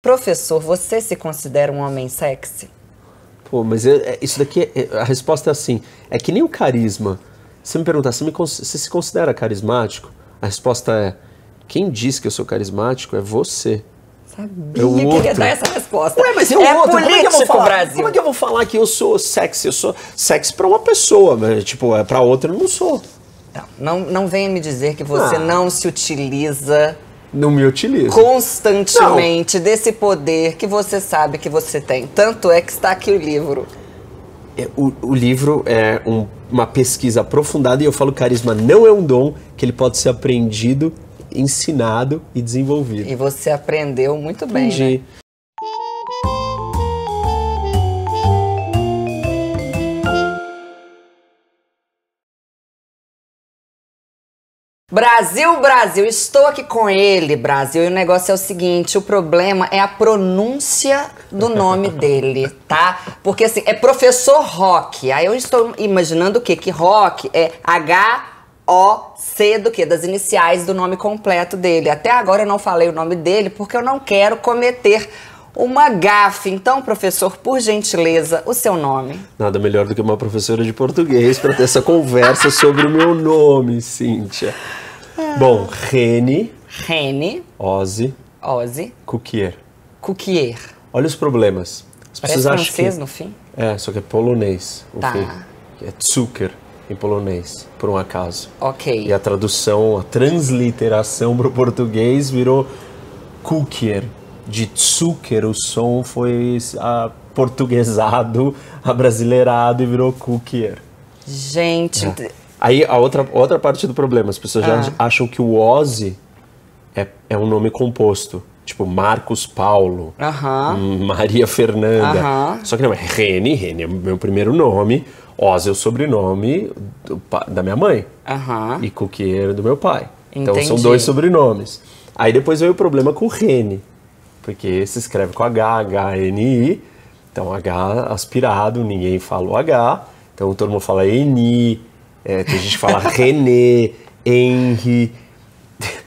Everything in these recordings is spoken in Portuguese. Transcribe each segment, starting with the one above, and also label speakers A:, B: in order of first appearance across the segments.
A: Professor, você se considera um homem sexy?
B: Pô, mas eu, é, isso daqui, é, é, a resposta é assim, é que nem o carisma. Se me perguntar, você, você se considera carismático? A resposta é, quem diz que eu sou carismático é você. Sabia eu que outro. ia dar essa
A: resposta. Ué, mas eu é outro. Como é, que eu vou falar? Brasil. Como
B: é que eu vou falar que eu sou sexy? Eu sou sexy pra uma pessoa, mas, tipo, é pra outra eu não sou.
A: Não, não, não venha me dizer que você ah. não se utiliza não me utiliza. Constantemente, não. desse poder que você sabe que você tem. Tanto é que está aqui o livro.
B: É, o, o livro é um, uma pesquisa aprofundada e eu falo carisma não é um dom que ele pode ser aprendido, ensinado e desenvolvido. E
A: você aprendeu muito bem. Entendi. Né? Brasil, Brasil, estou aqui com ele, Brasil. E o negócio é o seguinte: o problema é a pronúncia do nome dele, tá? Porque assim, é professor Rock. Aí eu estou imaginando o quê? Que Rock é H-O-C do quê? Das iniciais do nome completo dele. Até agora eu não falei o nome dele porque eu não quero cometer uma gafe. Então, professor, por gentileza, o seu nome.
B: Nada melhor do que uma professora de português para ter essa conversa sobre o meu nome, Cíntia. Bom, Rene. Rene. Ozzy. Ozzy. Cuquier. Cuquier. Olha os problemas. As Parece pessoas acham francês que... no fim. É, só que é polonês. O tá. Fim. É Zucker em polonês, por um acaso. Ok. E a tradução, a transliteração para o português virou Kukier, de Zucker, o som foi a portuguesado, abrasileirado e virou cookier.
A: Gente. É.
B: Aí a outra, outra parte do problema, as pessoas ah. já acham que o Ozzy é, é um nome composto. Tipo, Marcos Paulo,
A: uh -huh.
B: Maria Fernanda. Uh -huh. Só que não, é Rene, Rene é meu primeiro nome, Ozzy é o sobrenome do, da minha mãe. Uh -huh. E Cookier do meu pai. Entendi. Então são dois sobrenomes. Aí depois veio o problema com o Rene porque se escreve com H, H-N-I, então H aspirado, ninguém fala o H, então todo mundo fala N é, tem gente que fala René, Henry.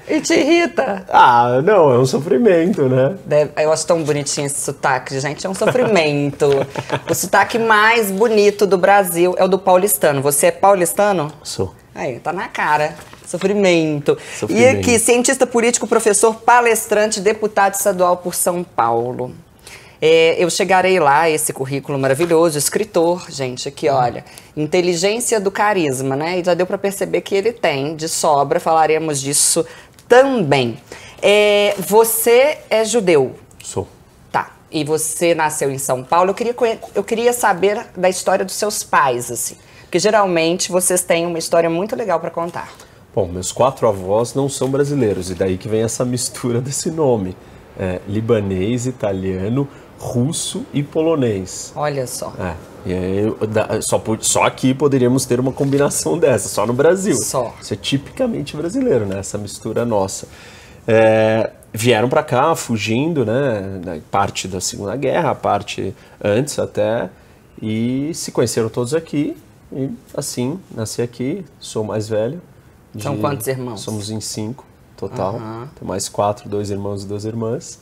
A: E te irrita? Ah, não, é um sofrimento, né? Deve, eu acho tão bonitinho esse sotaque, gente, é um sofrimento. o sotaque mais bonito do Brasil é o do paulistano. Você é paulistano? Sou. Aí, tá na cara. Sofrimento. Sofrimento. E aqui, cientista político, professor, palestrante, deputado estadual por São Paulo. É, eu chegarei lá, esse currículo maravilhoso, escritor, gente, aqui, hum. olha. Inteligência do carisma, né? E já deu para perceber que ele tem, de sobra, falaremos disso também. É, você é judeu? Sou. Tá. E você nasceu em São Paulo. Eu queria, eu queria saber da história dos seus pais, assim. Porque geralmente vocês têm uma história muito legal para contar.
B: Bom, meus quatro avós não são brasileiros, e daí que vem essa mistura desse nome. É, libanês, italiano, russo e polonês. Olha só. É, e aí, só, só aqui poderíamos ter uma combinação dessa, só no Brasil. Só. Isso é tipicamente brasileiro, né? Essa mistura nossa. É, vieram para cá fugindo, né? Parte da Segunda Guerra, parte antes até, e se conheceram todos aqui e assim, nasci aqui, sou mais velho. De, São quantos irmãos? Somos em cinco total. Uhum. Tem mais quatro, dois irmãos e duas irmãs.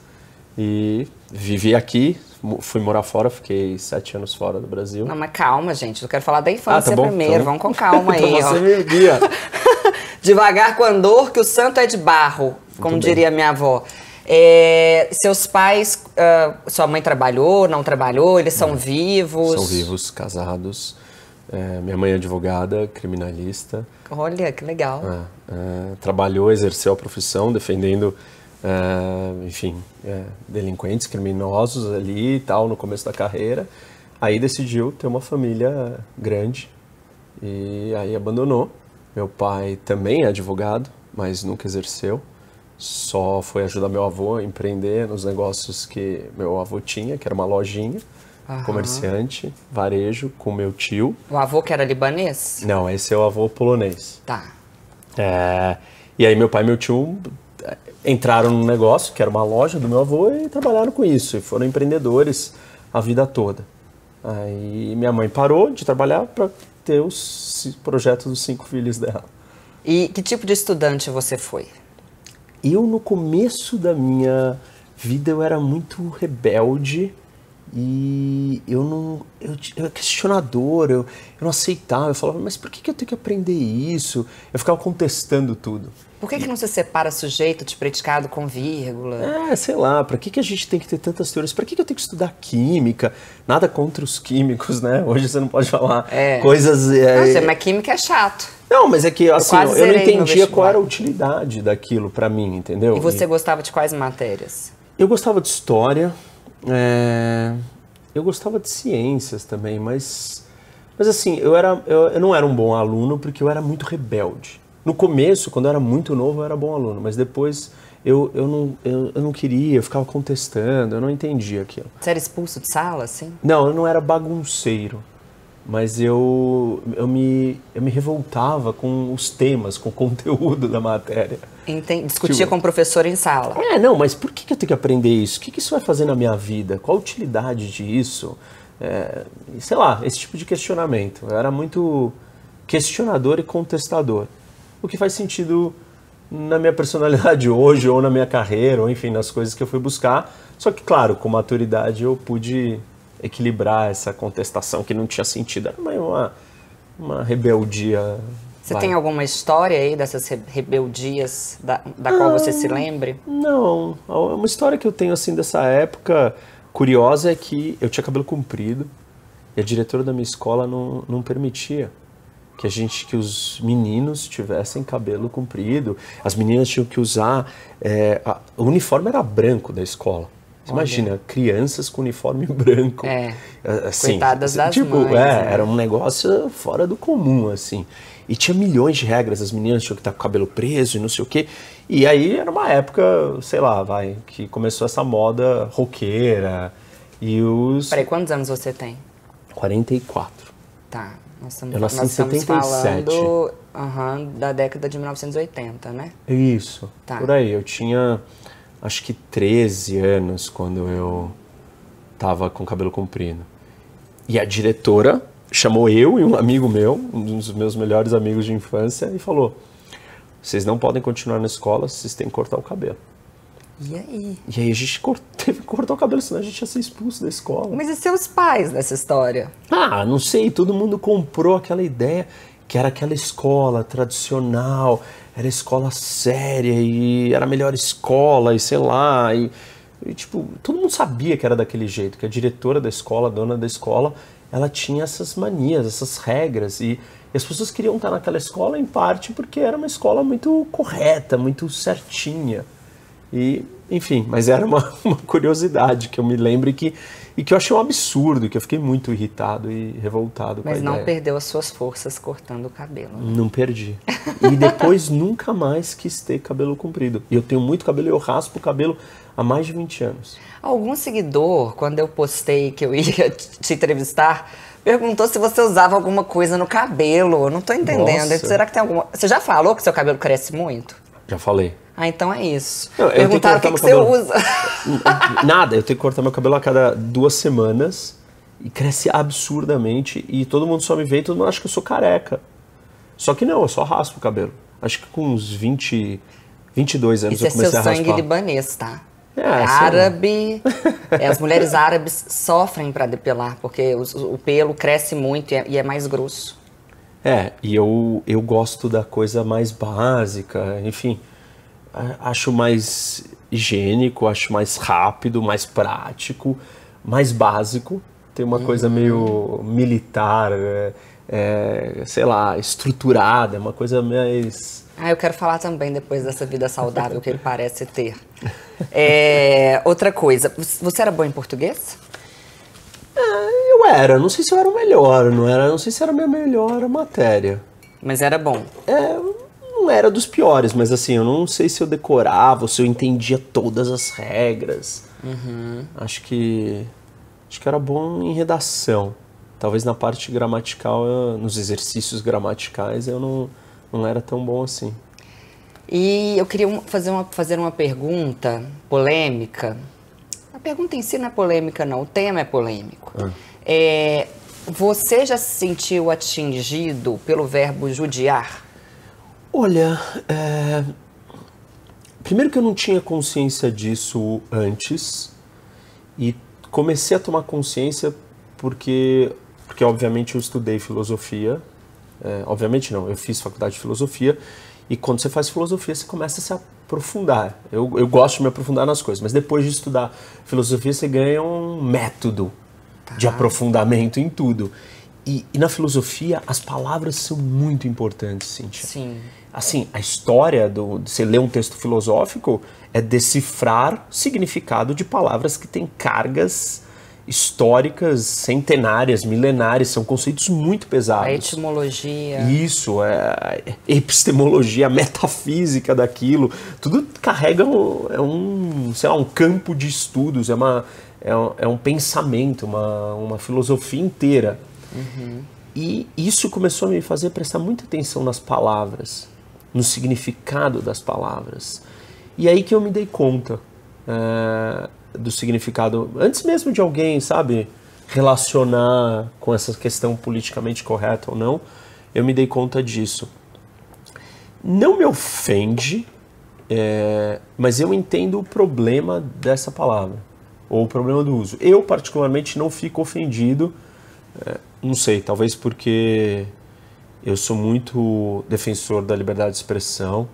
B: E vivi aqui, fui morar fora, fiquei sete anos fora do Brasil. Não,
A: mas calma, gente, eu quero falar da infância ah, tá, tá primeiro. Vamos com calma aí. então você me guia. Devagar com andor, que o santo é de barro, como Muito diria bem. minha avó. É, seus pais, uh, sua mãe trabalhou, não trabalhou, eles são vivos? São
B: vivos, casados. É, minha mãe é advogada, criminalista.
A: Olha, que legal. É,
B: é, trabalhou, exerceu a profissão defendendo, é, enfim, é, delinquentes, criminosos ali e tal, no começo da carreira. Aí decidiu ter uma família grande e aí abandonou. Meu pai também é advogado, mas nunca exerceu. Só foi ajudar meu avô a empreender nos negócios que meu avô tinha, que era uma lojinha.
A: Aham. comerciante,
B: varejo, com meu tio.
A: O avô que era libanês?
B: Não, esse é o avô polonês. Tá. É, e aí meu pai e meu tio eh, entraram num negócio, que era uma loja do meu avô, e trabalharam com isso. E foram empreendedores a vida toda. Aí minha mãe parou de trabalhar para ter os projetos dos cinco filhos dela. E que tipo de estudante você foi? Eu, no começo da minha vida, eu era muito rebelde e eu não. Eu, eu era é questionador, eu, eu não aceitava. Eu falava, mas por que, que eu tenho que aprender isso? Eu ficava contestando tudo.
A: Por que, que não se separa sujeito de tipo, predicado com vírgula?
B: É, sei lá, para que, que a gente tem que ter tantas teorias? Para que, que eu tenho que estudar química? Nada contra os químicos, né? Hoje você não pode falar é. coisas. É... Nossa, mas
A: química é chato. Não, mas é que assim, eu, eu não entendia
B: qual era a utilidade daquilo para mim, entendeu? E você e...
A: gostava de quais matérias?
B: Eu gostava de história, é... Eu gostava de ciências também, mas. Mas assim, eu, era, eu, eu não era um bom aluno porque eu era muito rebelde. No começo, quando eu era muito novo, eu era bom aluno, mas depois eu, eu, não, eu, eu, não queria, eu ficava contestando, eu não entendia aquilo.
A: Você era expulso de sala, assim?
B: Não, eu não era bagunceiro mas eu, eu, me, eu me revoltava com os temas, com o conteúdo da matéria.
A: Entendi. Discutia tipo,
B: com o professor em sala. É, não, mas por que, que eu tenho que aprender isso? O que, que isso vai fazer na minha vida? Qual a utilidade disso? É, sei lá, esse tipo de questionamento. Eu era muito questionador e contestador. O que faz sentido na minha personalidade hoje, ou na minha carreira, ou enfim, nas coisas que eu fui buscar. Só que, claro, com maturidade eu pude equilibrar essa contestação que não tinha sentido. Era uma, uma rebeldia. Você vai. tem
A: alguma história aí dessas rebeldias da, da ah, qual você se ah, lembre?
B: Não. É uma história que eu tenho assim dessa época curiosa é que eu tinha cabelo comprido e a diretora da minha escola não, não permitia que a gente que os meninos tivessem cabelo comprido as meninas tinham que usar é, a, o uniforme era branco da escola Imagina, crianças com uniforme branco. É. Assim, Coitadas assim, das tipo, mães. É, né? era um negócio fora do comum, assim. E tinha milhões de regras, as meninas tinham que estar com o cabelo preso e não sei o quê. E aí era uma época, sei lá, vai, que começou essa moda roqueira e os... Peraí, quantos
A: anos você tem?
B: 44.
A: Tá, nós estamos, eu nasci nós em 77. falando uhum, da década de 1980, né? Isso, tá. por
B: aí. Eu tinha acho que 13 anos quando eu tava com cabelo comprido. E a diretora chamou eu e um amigo meu, um dos meus melhores amigos de infância, e falou: vocês não podem continuar na escola, vocês têm que cortar o cabelo. E aí? E aí a gente
A: teve que cortar o cabelo, senão a gente ia ser expulso da escola. Mas e seus pais nessa história?
B: Ah, não sei, todo mundo comprou aquela ideia que era aquela escola tradicional, era escola séria e era a melhor escola e sei lá. E, e, tipo, todo mundo sabia que era daquele jeito, que a diretora da escola, a dona da escola, ela tinha essas manias, essas regras. E, e as pessoas queriam estar naquela escola em parte porque era uma escola muito correta, muito certinha. E, enfim, mas era uma, uma curiosidade que eu me lembro que e que eu achei um absurdo, que eu fiquei muito irritado e revoltado. Mas não ideia.
A: perdeu as suas forças cortando o cabelo.
B: Né? Não perdi. E depois nunca mais quis ter cabelo comprido. E eu tenho muito cabelo e eu raspo o cabelo há mais de
A: 20 anos. Algum seguidor, quando eu postei que eu ia te entrevistar, perguntou se você usava alguma coisa no cabelo. não tô entendendo. Nossa. Será que tem alguma. Você já falou que seu cabelo cresce muito? Já falei. Ah, então é isso. Não, Perguntaram o que, que você usa.
B: Nada, eu tenho que cortar meu cabelo a cada duas semanas e cresce absurdamente e todo mundo só me vê e todo mundo acha que eu sou careca. Só que não, eu só raspo o cabelo. Acho que com uns 20, 22 anos Isso eu é comecei é a raspar. é sangue
A: libanês, tá? É, é árabe. É, as mulheres árabes sofrem para depilar, porque o, o, pelo cresce muito e é, e é mais grosso.
B: É, e eu, eu gosto da coisa mais básica, enfim, acho mais higiênico, acho mais rápido, mais prático, mais básico. Tem uma uhum. coisa meio militar, é, é, sei lá, estruturada, é uma coisa mais.
A: Ah, eu quero falar também depois dessa vida saudável que ele parece ter. É, outra coisa, você era bom em português? Ah,
B: eu era, não sei se eu era o melhor, não era, não sei se era a minha melhor matéria.
A: Mas era bom. É, não
B: era dos piores, mas assim, eu não sei se eu decorava, se eu entendia todas as regras. Uhum. Acho que acho que era bom em redação. Talvez na parte gramatical, eu, nos exercícios gramaticais, eu não, não era tão bom assim.
A: E eu queria fazer uma, fazer uma pergunta polêmica. A pergunta em si não é polêmica, não. O tema é polêmico. Ah. É, você já se sentiu atingido pelo verbo judiar?
B: Olha, é... primeiro que eu não tinha consciência disso antes e comecei a tomar consciência porque, porque obviamente eu estudei filosofia, é, obviamente não, eu fiz faculdade de filosofia e quando você faz filosofia você começa a se aprofundar. Eu, eu gosto de me aprofundar nas coisas, mas depois de estudar filosofia você ganha um método de aprofundamento em tudo. E, e, na filosofia, as palavras são muito importantes, Cíntia. Sim. Assim, a história do. Você ler um texto filosófico é decifrar o significado de palavras que têm cargas históricas, centenárias, milenares, são conceitos muito pesados. A
A: etimologia.
B: Isso, é, é epistemologia, metafísica daquilo, tudo carrega um, é um, sei lá, um campo de estudos, é uma é, é um pensamento, uma, uma filosofia inteira. Uhum. E isso começou a me fazer prestar muita atenção nas palavras, no significado das palavras. E aí que eu me dei conta é, do significado, antes mesmo de alguém, sabe, relacionar com essa questão politicamente correta ou não, eu me dei conta disso. Não me ofende, é, mas eu entendo o problema dessa palavra ou o problema do uso. Eu, particularmente, não fico ofendido, é, não sei, talvez porque eu sou muito defensor da liberdade de expressão.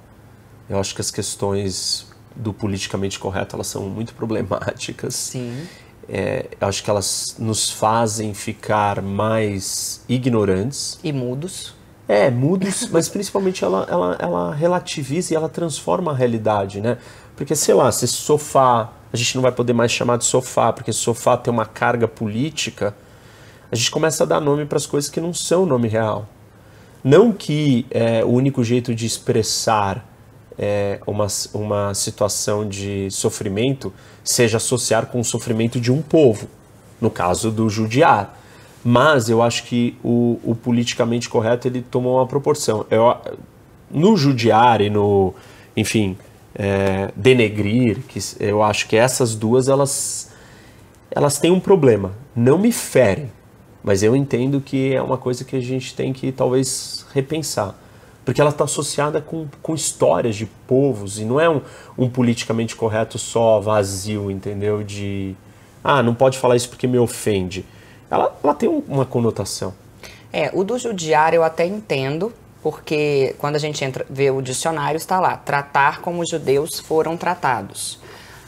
B: Eu acho que as questões do politicamente correto elas são muito problemáticas. Sim. É, eu acho que elas nos fazem ficar mais ignorantes.
A: E mudos.
B: É, mudos, mas principalmente ela, ela, ela relativiza e ela transforma a realidade, né? Porque, sei lá, se sofá a gente não vai poder mais chamar de sofá, porque sofá tem uma carga política, a gente começa a dar nome para as coisas que não são nome real. Não que é, o único jeito de expressar é, uma, uma situação de sofrimento seja associar com o sofrimento de um povo, no caso do judiar. Mas eu acho que o, o politicamente correto ele tomou uma proporção. Eu, no judiar e no, enfim, é, denegrir, que eu acho que essas duas elas elas têm um problema, não me ferem, mas eu entendo que é uma coisa que a gente tem que talvez repensar, porque ela está associada com, com histórias de povos e não é um, um politicamente correto só vazio, entendeu? De ah, não pode falar isso porque me ofende. Ela, ela tem uma conotação.
A: É, o do judiar eu até entendo, porque quando a gente entra, vê o dicionário, está lá, tratar como os judeus foram tratados.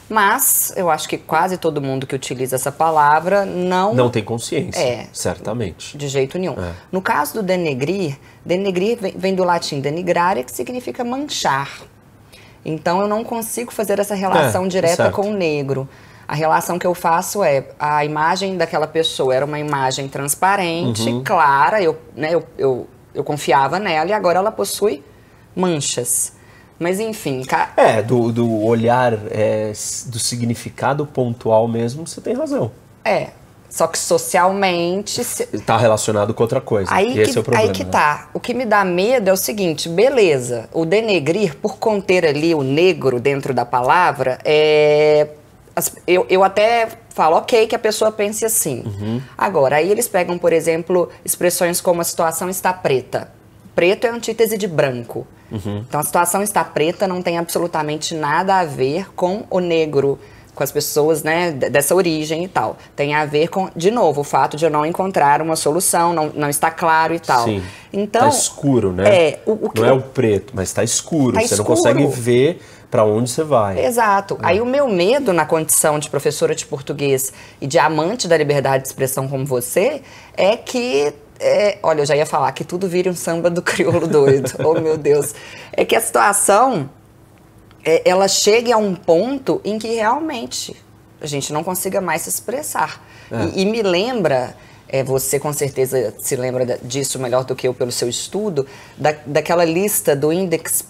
A: Mas eu acho que quase todo mundo que utiliza essa palavra não. Não tem consciência. É. Certamente. De jeito nenhum. É. No caso do denegrir, denegrir vem do latim denigrare, que significa manchar. Então eu não consigo fazer essa relação é, direta certo. com o negro. A relação que eu faço é a imagem daquela pessoa era uma imagem transparente, uhum. clara, eu, né, eu, eu eu confiava nela e agora ela possui manchas. Mas enfim. Ca...
B: É, do, do olhar é, do significado pontual mesmo, você tem
A: razão. É. Só que socialmente. Está se...
B: Tá relacionado com outra coisa. Aí que, esse é o problema. Aí que né? tá.
A: O que me dá medo é o seguinte: beleza, o denegrir, por conter ali o negro dentro da palavra, é eu, eu até falo, ok, que a pessoa pense assim. Uhum. Agora, aí eles pegam, por exemplo, expressões como a situação está preta. Preto é antítese de branco. Uhum. Então, a situação está preta não tem absolutamente nada a ver com o negro, com as pessoas né, dessa origem e tal. Tem a ver com, de novo, o fato de eu não encontrar uma solução, não, não está claro e tal. Sim. Tá então, tá
B: escuro, né? É, o, o que... Não é o preto, mas está escuro. Tá você escuro. não consegue ver para onde você vai.
A: Exato. É. Aí o meu medo na condição de professora de português e de amante da liberdade de expressão como você é que é, olha, eu já ia falar que tudo vira um samba do crioulo doido. oh, meu Deus. É que a situação é, ela chega a um ponto em que realmente a gente não consiga mais se expressar. É. E, e, me lembra, é, você com certeza se lembra disso melhor do que eu pelo seu estudo, da, daquela lista do índice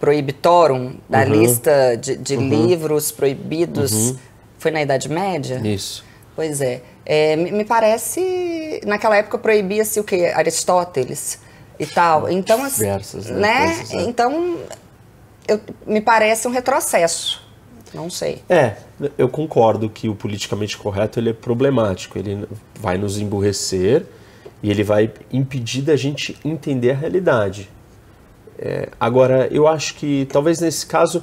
A: proibitorum, da uhum. lista de, de uhum. livros proibidos, uhum. foi na Idade Média? Isso. Pois é. é me, me parece, naquela época proibia-se o que? Aristóteles e tal. Então, assim,
B: Versos, né, né? Coisas, é.
A: Então, eu, me parece um retrocesso. Não sei.
B: É, eu concordo que o politicamente correto ele é problemático. Ele vai nos emburrecer e ele vai impedir da gente entender a realidade. É, agora, eu acho que talvez nesse caso,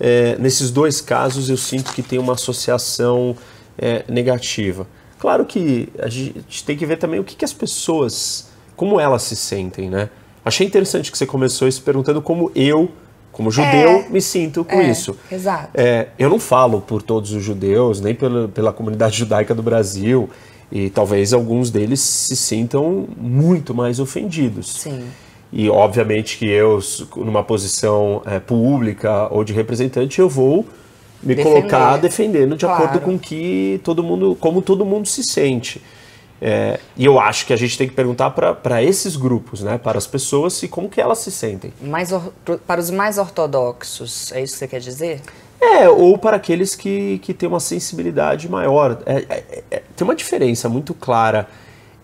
B: é, nesses dois casos, eu sinto que tem uma associação é, negativa. Claro que a gente tem que ver também o que, que as pessoas, como elas se sentem, né? Achei interessante que você começou se perguntando como eu como judeu, é, me sinto com é, isso. Exato. É, eu não falo por todos os judeus, nem pela, pela comunidade judaica do Brasil, e talvez alguns deles se sintam muito mais ofendidos. Sim. E obviamente que eu, numa posição é, pública ou de representante, eu vou me Defender. colocar defendendo de claro. acordo com que todo mundo, como todo mundo se sente. É, e eu acho que a gente tem que perguntar para esses grupos, né, para as pessoas, se como que elas se sentem.
A: Mais or, para os mais ortodoxos, é isso que você quer dizer?
B: É, ou para aqueles que, que têm uma sensibilidade maior. É, é, é tem uma diferença muito clara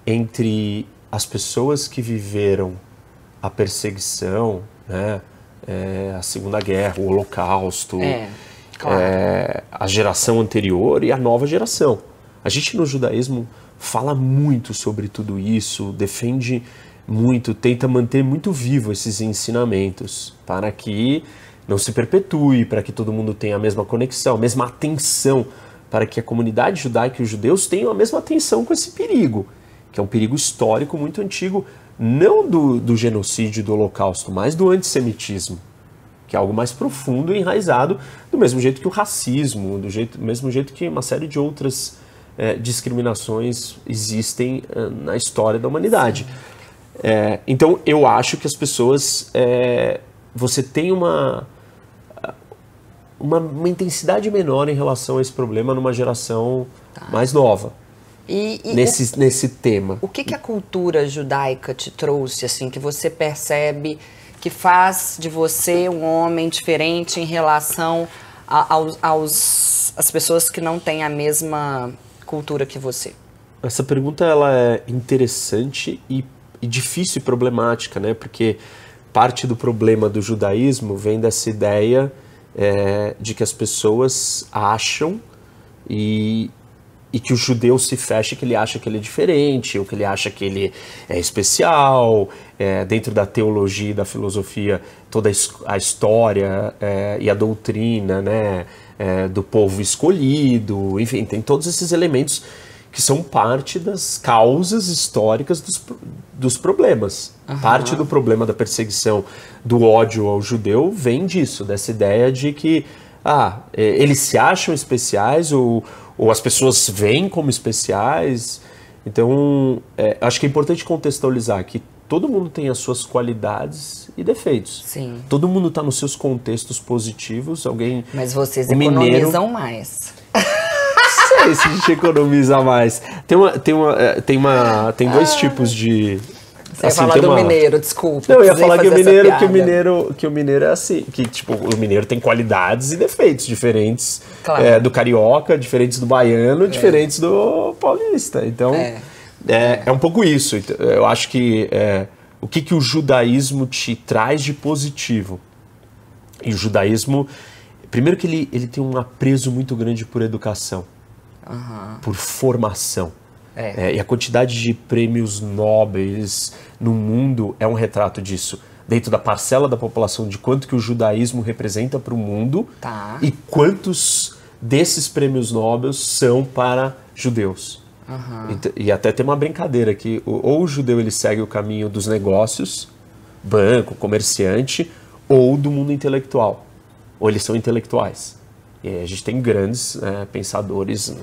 B: entre as pessoas que viveram a perseguição, né? É, a Segunda Guerra, o Holocausto, é, claro. é, a geração anterior e a nova geração. A gente no judaísmo fala muito sobre tudo isso, defende muito, tenta manter muito vivo esses ensinamentos para que não se perpetue, para que todo mundo tenha a mesma conexão, a mesma atenção, para que a comunidade judaica e os judeus tenham a mesma atenção com esse perigo, que é um perigo histórico muito antigo, não do, do genocídio do holocausto, mas do antissemitismo, que é algo mais profundo e enraizado, do mesmo jeito que o racismo, do, jeito, mesmo jeito que uma série de outras é, discriminações existem é, na história da humanidade. É, então, eu acho que as pessoas. você tem uma, uma, uma, intensidade menor em relação a esse problema numa geração tá. mais nova.
A: E, e nesse,
B: o, nesse tema.
A: O que, que a cultura judaica te trouxe, assim, que você percebe que faz de você um homem diferente em relação a, aos, aos, as pessoas que não têm a mesma cultura que você?
B: Essa pergunta ela é interessante e, e difícil e problemática, né? Porque parte do problema do judaísmo vem dessa ideia é, de que as pessoas acham e, e que o judeu se fecha que ele acha que ele é diferente, ou que ele acha que ele é especial. É, dentro da teologia e da filosofia, toda a história é, e a doutrina né, é, do povo escolhido, enfim, tem todos esses elementos que são parte das causas históricas dos, dos problemas. Aham. Parte do problema da perseguição, do ódio ao judeu, vem disso, dessa ideia de que ah, é, eles se acham especiais, ou ou as pessoas veem como especiais. Então, é, acho que é importante contextualizar que todo mundo tem as suas qualidades e defeitos. Sim. Todo mundo está nos seus contextos positivos. Alguém.
A: Mas vocês economizam mais.
B: Não sei se a gente economiza mais. Tem uma, tem uma, é, tem uma, tem dois ah. tipos de,
A: você assim, ia falar do uma... mineiro, desculpa. Não, eu ia falar que o mineiro, que o
B: mineiro, que o mineiro é assim, que tipo, o mineiro tem qualidades e defeitos diferentes claro. é, do carioca, diferentes do baiano, é. diferentes do paulista. Então, é. é. É, um pouco isso. Então, eu acho que é, o que, que o judaísmo te traz de positivo? E o judaísmo, primeiro que ele, ele tem um apreço muito grande por educação, uhum. por formação. É. É, e a quantidade de prêmios nobres no mundo é um retrato disso. Dentro da parcela da população, de quanto que o judaísmo representa para o mundo tá. e quantos desses prêmios nobres são para judeus. Uhum. E, e, até tem uma brincadeira que ou o judeu ele segue o caminho dos negócios, banco, comerciante, ou do mundo intelectual. Ou eles são intelectuais a gente tem grandes é, pensadores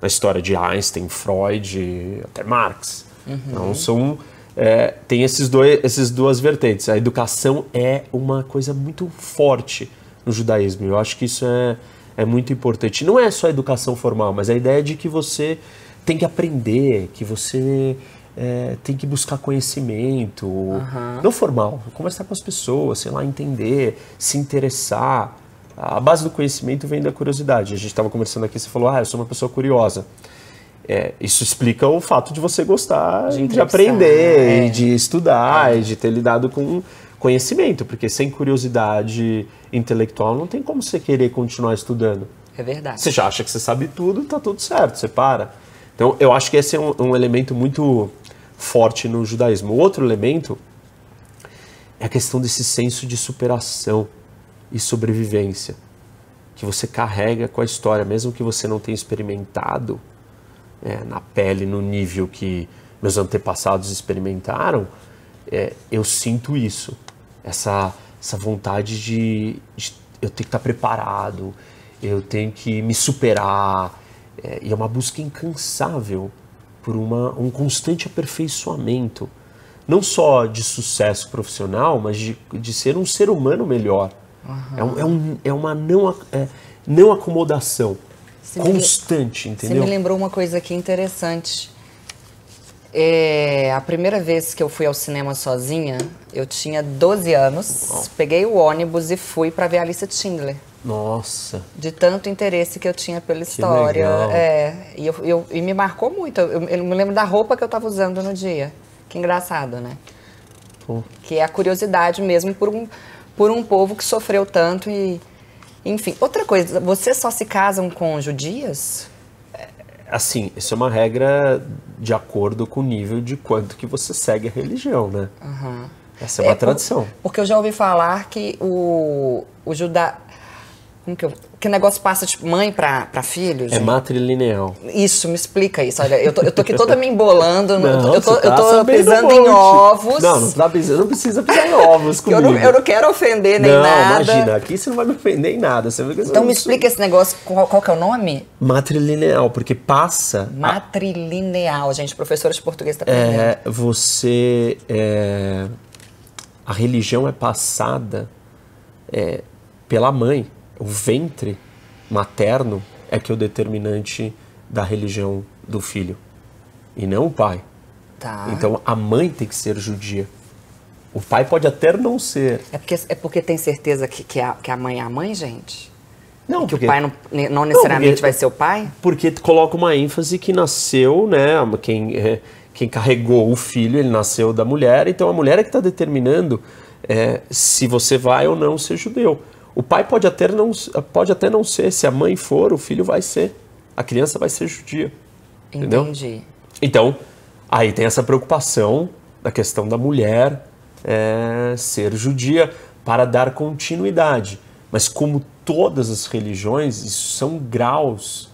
B: na história de Einstein, Freud, até Marx. Uhum. Então são é, tem esses dois, essas duas vertentes. A educação é uma coisa muito forte no judaísmo. Eu acho que isso é, é muito importante. Não é só a educação formal, mas a ideia de que você tem que aprender, que você é, tem que buscar conhecimento, uhum. não formal, conversar com as pessoas, sei lá, entender, se interessar. A base do conhecimento vem da curiosidade. A gente estava conversando aqui, você falou, ah, eu sou uma pessoa curiosa. É, isso explica o fato de você gostar de, de aprender, é. e de estudar, é. e de ter lidado com conhecimento, porque sem curiosidade intelectual não tem como você querer continuar estudando. É verdade. Você já acha que você sabe tudo, está tudo certo, você para. Então, eu acho que esse é um, um elemento muito forte no judaísmo. O outro elemento é a questão desse senso de superação e sobrevivência que você carrega com a história, mesmo que você não tenha experimentado é, na pele, no nível que meus antepassados experimentaram, é, eu sinto isso, essa, essa vontade de, de eu ter que estar preparado, eu tenho que me superar, é, e é uma busca incansável por uma, um constante aperfeiçoamento, não só de sucesso profissional, mas de, de ser um ser humano melhor Uhum. É, é, um, é uma não, é, não acomodação você constante, me, entendeu? Você me
A: lembrou uma coisa aqui interessante. É, a primeira vez que eu fui ao cinema sozinha, eu tinha 12 anos, Uau. peguei o ônibus e fui para ver a Alice Tindler.
B: Nossa!
A: De tanto interesse que eu tinha pela história. É, e, eu, eu, e, me marcou muito. Eu, eu, me lembro da roupa que eu estava usando no dia. Que engraçado, né? Pô. Que é a curiosidade mesmo por um por um povo que sofreu tanto e. Enfim. Outra coisa, vocês só se casam com judias?
B: É, assim, isso é uma regra de acordo com o nível de quanto que você segue a religião, né? Uhum. Essa é uma é, tradição.
A: Porque eu já ouvi falar que o, o juda, como que, eu, que negócio passa de tipo, mãe para filho? Gente? É
B: matrilineal.
A: Isso, me explica isso. Olha, eu tô, eu tô aqui toda me embolando. Não, eu tô, tá eu tô pisando em ovos. Não, não, tá pisando,
B: não precisa pisar em ovos comigo. eu, não, eu não
A: quero ofender nem não, nada. imagina,
B: aqui você não vai me ofender em nada. Você vai, então me explica
A: esse negócio, qual, qual que é o nome?
B: Matrilineal, porque passa...
A: Matrilineal, a... gente, professora de português tá aprendendo. É,
B: você... É, a religião é passada é, pela mãe o ventre materno é que é o determinante da religião do filho e não o pai.
A: Tá. Então
B: a mãe tem que ser judia. O pai pode até não ser.
A: É porque, é porque tem certeza que, que, a, que a mãe é a mãe, gente?
B: Não, que porque... o pai não,
A: não necessariamente não, porque,
B: vai ser o pai? Porque coloca uma ênfase que nasceu, né? Quem, é, quem carregou o filho, ele nasceu da mulher, então a mulher é que está determinando é, se você vai ou não ser judeu. O pai pode até, não, pode até não ser, se a mãe for, o filho vai ser. A criança vai ser judia. Entendeu? Entendi. Então, aí tem essa preocupação da questão da mulher é, ser judia para dar continuidade. Mas, como todas as religiões, isso são graus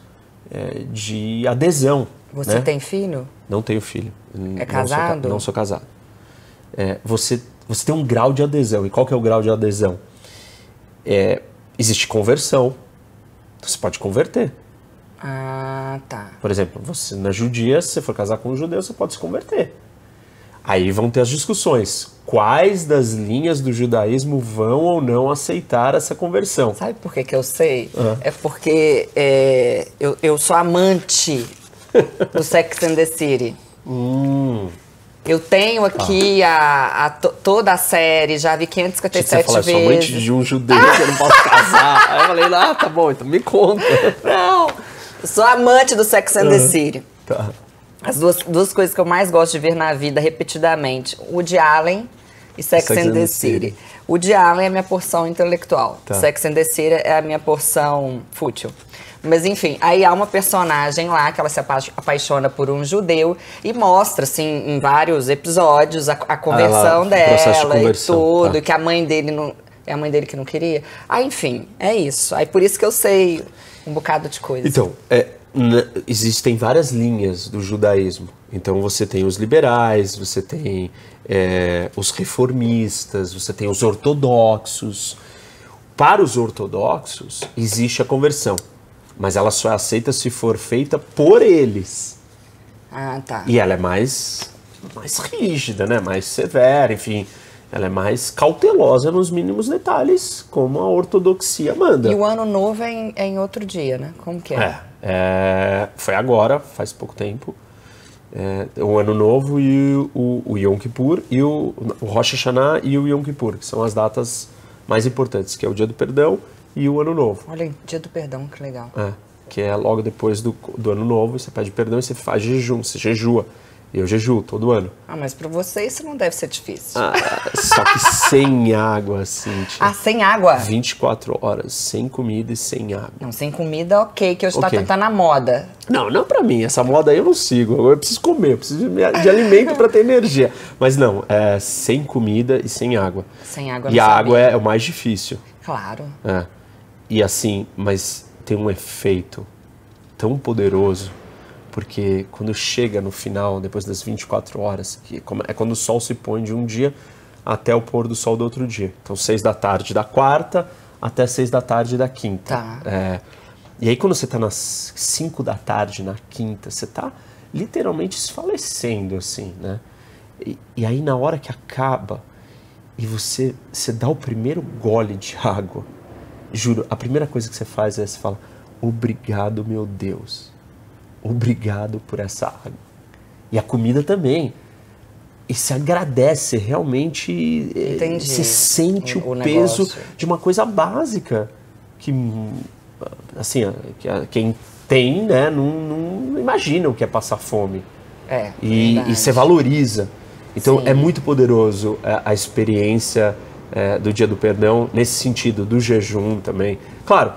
B: é, de adesão. Você né?
A: tem filho?
B: Não tenho filho. É casado? Não sou, não sou casado. É, você, você tem um grau de adesão. E qual que é o grau de adesão? é, existe conversão. Então, você pode converter.
A: Ah, tá.
B: Por exemplo, você na judia, se você for casar com um judeu, você pode se converter. Aí vão ter as discussões. Quais das linhas do judaísmo vão ou não aceitar essa conversão?
A: Sabe por que, que eu sei? Uhum. É porque é, eu, eu sou amante do Sex and the City. Hum. Eu tenho aqui ah. a, a toda a série, já vi 557 você vezes. Você fala, somente de um judeu que eu não posso casar. Aí eu falei, ah, tá bom, então me conta. Não, eu sou amante do Sex and uhum. the City. Tá. As duas, duas coisas que eu mais gosto de ver na vida, repetidamente. O de Allen e Sex, Sex and, and the, the City. City. O de Allen é a minha porção intelectual. Tá. Sex and the City é a minha porção fútil. Mas enfim, aí há uma personagem lá que ela se apaixona por um judeu e mostra, assim, em vários episódios, a, a conversão ah, ela, dela de conversão, e tudo, tá. que a mãe dele não. É a mãe dele que não queria. Ah, enfim, é isso. Aí por isso que eu sei um bocado de coisa. Então,
B: é, existem várias linhas do judaísmo. Então você tem os liberais, você tem é, os reformistas, você tem os ortodoxos. Para os ortodoxos existe a conversão. Mas ela só é aceita se for feita por eles.
A: Ah, tá. E ela é
B: mais, mais rígida, né? Mais severa, enfim. Ela é mais cautelosa nos mínimos detalhes, como a ortodoxia manda. E o
A: ano novo é em, é em outro dia, né? Como que é? é?
B: é? Foi agora, faz pouco tempo. É, o ano novo e o, o Yom Kippur, e o, o Rosh Hashanah e o Yom Kippur, que são as datas mais importantes, que é o dia do perdão e o Ano Novo.
A: Olha aí, Dia do Perdão, que legal.
B: É, que é logo depois do, do Ano Novo, você pede perdão e você faz jejum, você jejua. Eu jejuo todo ano.
A: Ah, mas para você isso não deve ser difícil.
B: Ah, só que sem água, Cintia. Ah,
A: sem água?
B: 24 horas, sem comida e sem água.
A: Não, sem comida, ok, que hoje okay. tá, tá na moda.
B: Não, não para mim. Essa moda aí eu não sigo. Eu preciso comer, eu preciso de, de alimento para ter energia. Mas não, é sem comida e sem água.
A: Sem água. E a sabia. água é, é
B: o mais difícil. Claro. É. E assim, mas tem um efeito tão poderoso, porque quando chega no final, depois das 24 horas, que é quando o sol se põe de um dia até o pôr do sol do outro dia. Então, seis da tarde da quarta até seis da tarde da quinta. Tá. É, e aí, quando você está nas cinco da tarde na quinta, você está literalmente esfalecendo, assim, né? E, e, aí, na hora que acaba, e você, você dá o primeiro gole de água, Juro, a primeira coisa que você faz é você fala: Obrigado, meu Deus. Obrigado por essa água. E a comida também. E se agradece, realmente eh, Entendi. se sente o, o peso negócio. de uma coisa básica que, assim, que quem tem, né, não, não imagina o que é passar fome. É, e, e você valoriza. Então é Sim. é muito poderoso a, a experiência é, do Dia do Perdão, nesse sentido, do jejum também. Claro,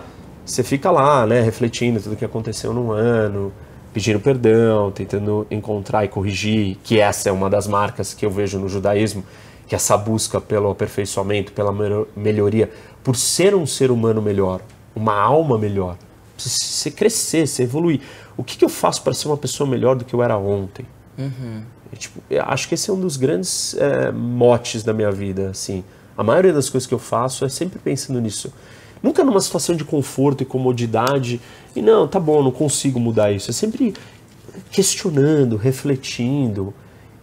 B: você fica lá, né, refletindo tudo o que aconteceu no ano, pedindo perdão, tentando encontrar e corrigir, que essa é uma das marcas que eu vejo no judaísmo, que essa busca pelo aperfeiçoamento, pela melhoria, por ser um ser humano melhor, uma alma melhor, você crescer, você evoluir. O que, que eu faço para ser uma pessoa melhor do que eu era ontem? Uhum. tipo, eu acho que esse é um dos grandes é, motes da minha vida, assim. A maioria das coisas que eu faço é sempre pensando nisso. Nunca numa situação de conforto e comodidade e não, tá bom, não consigo mudar isso. É sempre questionando, refletindo.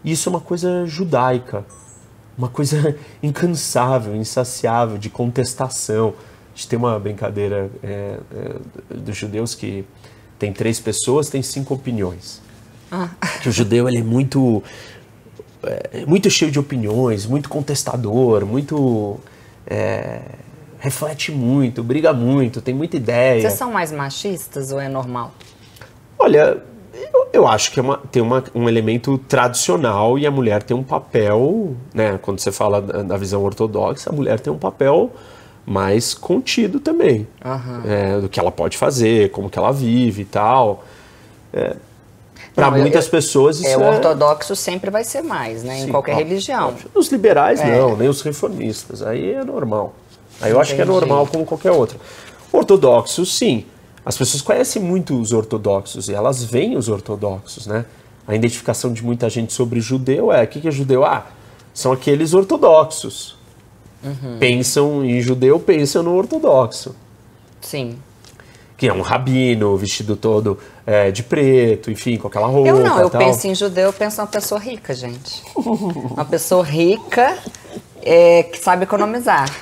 B: E isso é uma coisa judaica, uma coisa incansável, insaciável de contestação. A gente tem uma brincadeira é, é, dos judeus que tem três pessoas, tem cinco opiniões. Ah. Que o judeu ele é muito é, muito cheio de opiniões, muito contestador, muito. É, reflete muito, briga muito, tem muita ideia. Vocês são
A: mais machistas ou é normal?
B: Olha, eu, eu acho que é uma, tem uma, um elemento tradicional e a mulher tem um papel, né? Quando você fala da, da visão ortodoxa, a mulher tem um papel mais contido também. Uhum. É, do que ela pode fazer, como que ela vive e tal. É, para muitas eu, pessoas isso é, é... O ortodoxo
A: sempre vai ser mais, né? Sim, em qualquer religião. Os liberais é. não,
B: nem os reformistas. Aí é normal. Aí eu Entendi. acho que é normal como qualquer outro. ortodoxo sim. As pessoas conhecem muito os ortodoxos e elas veem os ortodoxos, né? A identificação de muita gente sobre judeu é... O que, que é judeu? Ah, são aqueles ortodoxos. Uhum. Pensam em judeu, pensam no ortodoxo. Sim que é um rabino vestido todo é, de preto, enfim, com aquela roupa. Eu não, eu tal. penso em
A: judeu, eu penso em uma pessoa rica, gente. Uma pessoa rica é, que sabe economizar.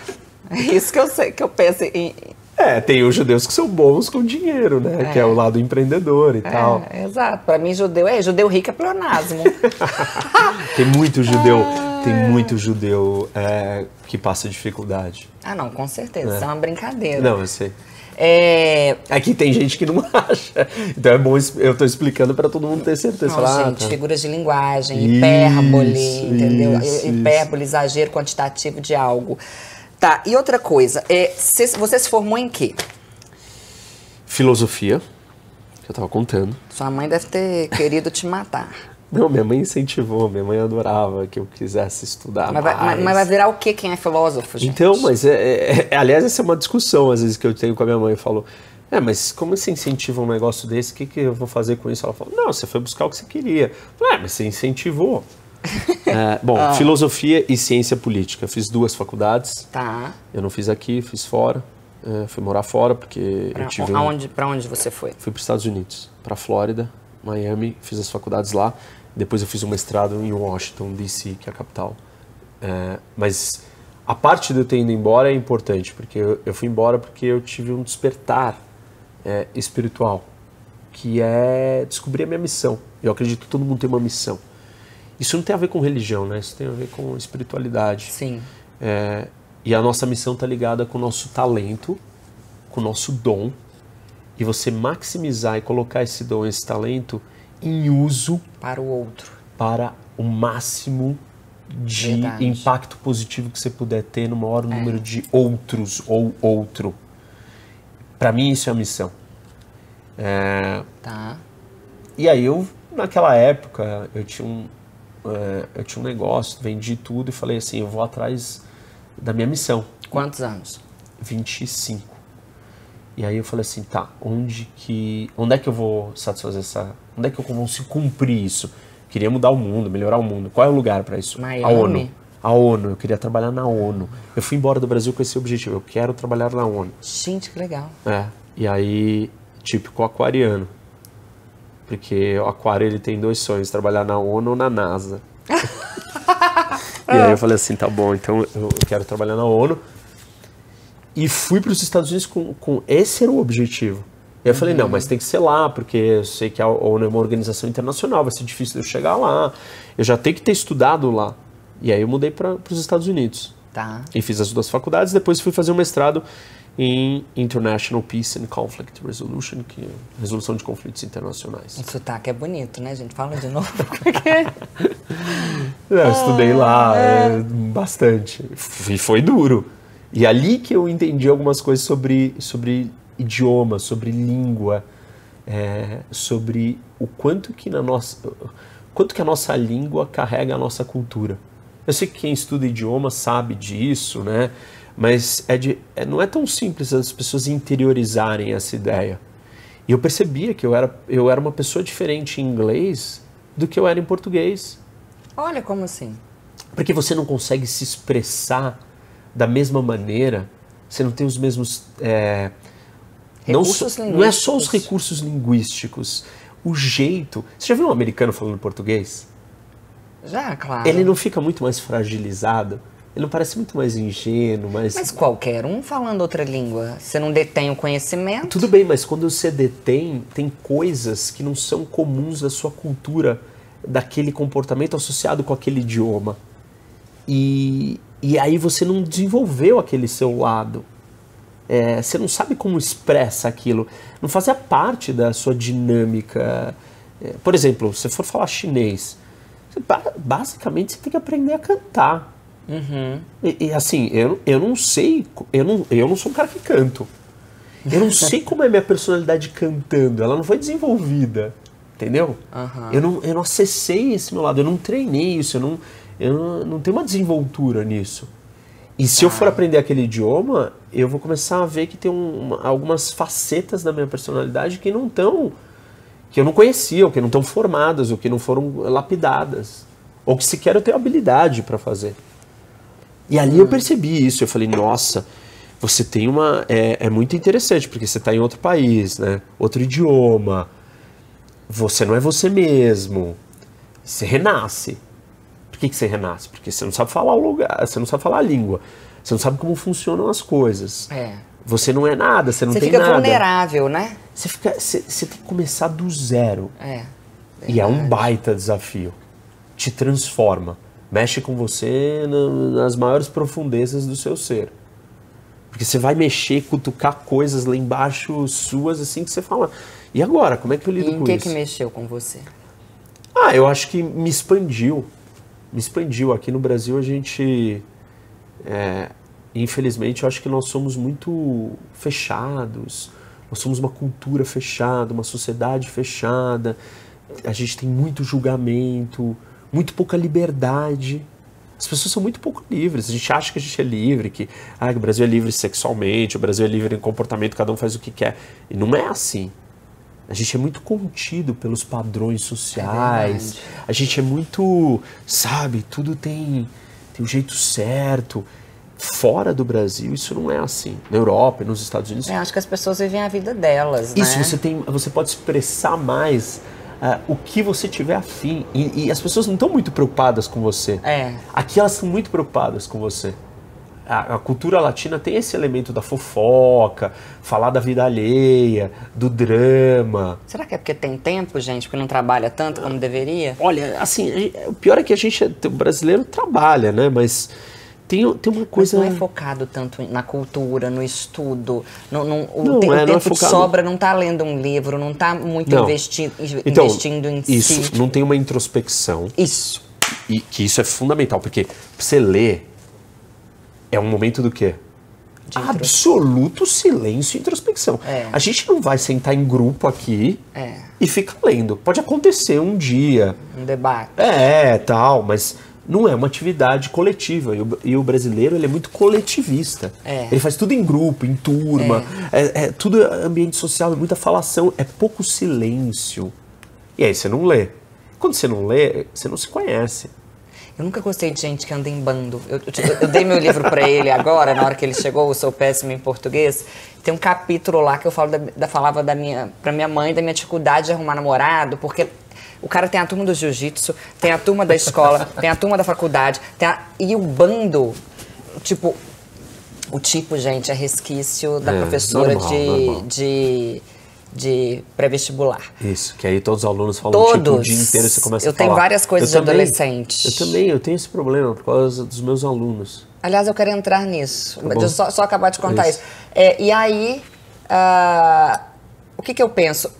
A: É isso que eu, sei, que eu penso em,
B: é, tem os judeus que são bons com dinheiro, né? É. Que é o lado empreendedor e é, tal.
A: Exato. Para mim, judeu é judeu rico é pleonasmo.
B: tem muito judeu, tem é. muito judeu é, que passa dificuldade.
A: Ah, não, com certeza. Né? Isso é uma brincadeira. Não, eu sei. É...
B: Aqui é tem gente que não acha. Então é bom, eu estou explicando para todo mundo ter certeza. Não, ah, gente, ah, tá.
A: figuras de linguagem, hipérbole, isso, entendeu? Isso, hipérbole, isso. exagero quantitativo de algo. Tá, e outra coisa, é, cê, você se formou em quê?
B: Filosofia, que eu tava contando.
A: Sua mãe deve ter querido te matar.
B: Não, minha mãe incentivou, minha mãe adorava que eu quisesse estudar mas vai, Mas, vai
A: virar o que quem é filósofo, gente?
B: Então, mas, é é, é, é, aliás, essa é uma discussão, às vezes, que eu tenho com a minha mãe. Eu falo, é, mas como você incentiva um negócio desse? O que, que eu vou fazer com isso? Ela falou, não, você foi buscar o que você queria. Eu é, mas você incentivou. É, bom, ah. filosofia e ciência política. Fiz duas faculdades. Tá. Eu não fiz aqui, fiz fora. É, fui morar fora porque pra, eu tive. Aonde, um... Para onde você foi? Fui para os Estados Unidos, para Flórida, Miami. Fiz as faculdades lá. Depois eu fiz um mestrado em Washington, D.C., que é a capital. É, mas a parte de eu ter ido embora é importante, porque eu, eu fui embora porque eu tive um despertar é, espiritual, que é descobrir a minha missão. Eu acredito que todo mundo tem uma missão. Isso não tem a ver com religião, né? Isso tem a ver com espiritualidade. Sim. É, e a nossa missão está ligada com o nosso talento, com o nosso dom, e você maximizar e colocar esse dom, esse talento em uso para o outro, para o máximo de Verdade. impacto positivo que você puder ter no maior é. número é. de outros ou outro. Para mim isso é a missão. É... Tá. E aí eu naquela época eu tinha um, é, eu tinha um negócio, vendi tudo e falei assim, eu vou atrás da minha missão. Quantos anos? 25. E aí eu falei assim, tá, onde que, onde é que eu vou satisfazer essa, onde é que eu vou se cumprir isso? Queria mudar o mundo, melhorar o mundo. Qual é o lugar para isso? Miami. A ONU. A ONU, eu queria trabalhar na ONU. Eu fui embora do Brasil com esse objetivo, eu quero trabalhar na ONU. Gente, que legal. É. E aí, típico aquariano, porque o Aquário ele tem dois sonhos, trabalhar na ONU ou na NASA. e aí eu falei assim, tá bom, então eu quero trabalhar na ONU. E fui para os Estados Unidos com, com esse era o objetivo. E eu uhum. falei, não, uhum. mas tem que ser lá, porque eu sei que a ONU é uma organização internacional, vai ser difícil eu chegar lá. Eu já tenho que ter estudado lá. E aí eu mudei para os Estados Unidos. Tá. E fiz as duas faculdades, depois fui fazer um mestrado em International Peace and Conflict Resolution, que é resolução de conflitos internacionais.
A: O sotaque é bonito, né, gente? Fala de novo. Porque... É,
B: eu estudei lá ah, é. é... bastante. E foi duro. E ali que eu entendi algumas coisas sobre, sobre idioma, sobre língua, é, sobre o quanto que, na nossa, quanto que a nossa língua carrega a nossa cultura. Eu sei que quem estuda idioma sabe disso, né? mas é de, é, não é tão simples as pessoas interiorizarem essa ideia. E eu percebia que eu era, eu era uma pessoa diferente em inglês do que eu era em português.
A: Olha como assim.
B: Porque você não consegue se expressar da mesma maneira, você não tem os mesmos. É, não, não é só os recursos linguísticos, o jeito. Você já viu um americano falando português?
A: Já, claro. Ele
B: não fica muito mais fragilizado
A: ele não parece muito mais ingênuo, Mas qualquer um falando outra língua, você não detém o conhecimento?
B: Tudo bem, mas quando você detém, tem coisas que não são comuns da sua cultura, daquele comportamento associado com aquele idioma. E, e aí você não desenvolveu aquele seu lado. É, você não sabe como expressa aquilo. Não fazia parte da sua dinâmica. É, por exemplo, se for falar chinês, você, basicamente você tem que aprender a cantar Uhum. E, e, assim, eu, eu não sei, eu não, eu não sou um cara que canto. Eu não sei como é minha personalidade cantando, ela não foi desenvolvida, entendeu? Uhum. Eu, não, eu não acessei esse meu lado, eu não treinei isso, eu não, eu não, não tenho uma desenvoltura nisso. E se ah. eu for aprender aquele idioma, eu vou começar a ver que tem um, algumas facetas da minha personalidade que não estão. que eu não conhecia, ou que não estão formadas, ou que não foram lapidadas. Ou que sequer eu tenho habilidade para fazer. E ali eu hum. percebi isso, eu falei, nossa, você tem uma. É, é muito interessante, porque você está em outro país, né? Outro idioma. Você não é você mesmo. Você renasce. Por que, que você renasce? Porque você não sabe falar o lugar, você não sabe falar a língua. Você não sabe como funcionam as coisas. É. Você não é nada, você não você tem nada. Você fica
A: vulnerável, né? Você, fica, você, você,
B: tem que começar do zero. É. Verdade. E é um baita desafio. Te transforma mexe com você nas maiores profundezas do seu ser. Porque você vai mexer, cutucar coisas lá embaixo suas, assim, que você fala. E agora? Como é que eu lido e com que isso? Em que
A: mexeu com você?
B: Ah, eu acho que me expandiu. Me expandiu. Aqui no Brasil a gente. É, infelizmente, eu acho que nós somos muito fechados. Nós somos uma cultura fechada, uma sociedade fechada. A gente tem muito julgamento muito pouca liberdade. As pessoas são muito pouco livres. A gente acha que a gente é livre, que ah, o Brasil é livre sexualmente, o Brasil é livre em comportamento, cada um faz o que quer. E não é assim. A gente é muito contido pelos padrões sociais. É a gente é muito, sabe, tudo tem tem o um jeito certo. Fora do Brasil, isso não é assim. Na Europa, nos Estados Unidos. Eu é,
A: acho que as pessoas vivem a vida delas. Isso, né?
B: você, tem, você pode expressar mais uh, o que você tiver afim. E, e as pessoas não estão muito preocupadas com você. É. Aqui elas são muito preocupadas com você. A, a, cultura latina tem esse elemento da fofoca, falar da vida alheia, do drama.
A: Será que é porque tem tempo, gente? Porque não trabalha tanto como deveria? Olha, assim,
B: o pior é que a gente, é, o brasileiro trabalha, né? Mas
A: tem, tem uma coisa. Mas não é focado tanto na cultura, no estudo. No, no, o, não, é, o é tempo é focado... que sobra não está lendo um livro, não está muito não. Investi então, investindo em isso, si.
B: não tem uma introspecção. Isso. E que isso é fundamental, porque você ler é um momento do quê? Absoluto silêncio e introspecção. É. A gente não vai sentar em grupo aqui é. e ficar lendo. Pode acontecer um dia. Um debate. É, tal, mas não é uma atividade coletiva. E o, e o brasileiro ele é muito coletivista. É. Ele faz tudo em grupo, em turma. É. é, é tudo ambiente social, é muita falação, é pouco silêncio. E aí você não lê. Quando você não lê, você não se conhece.
A: Eu nunca gostei de gente que anda em bando. Eu, eu, eu dei meu livro para ele agora, na hora que ele chegou, eu sou péssimo em português. Tem um capítulo lá que eu falo da, da falava da minha, pra minha mãe da minha dificuldade de arrumar namorado, porque o cara tem a turma do jiu-jitsu, tem a turma da escola, tem a turma da faculdade, a... e o bando, tipo, o tipo, gente, é resquício da é, professora normal, de, normal. de, de pré-vestibular. Isso, que aí todos os alunos falam todos. tipo o dia inteiro você começa eu a falar. Eu tenho várias coisas eu de também, adolescente. Eu
B: também, eu tenho esse problema por causa dos meus alunos.
A: Aliás, eu quero entrar nisso. Tá eu só, só, acabar de contar é isso. isso. É, e aí, uh, o que, que eu penso?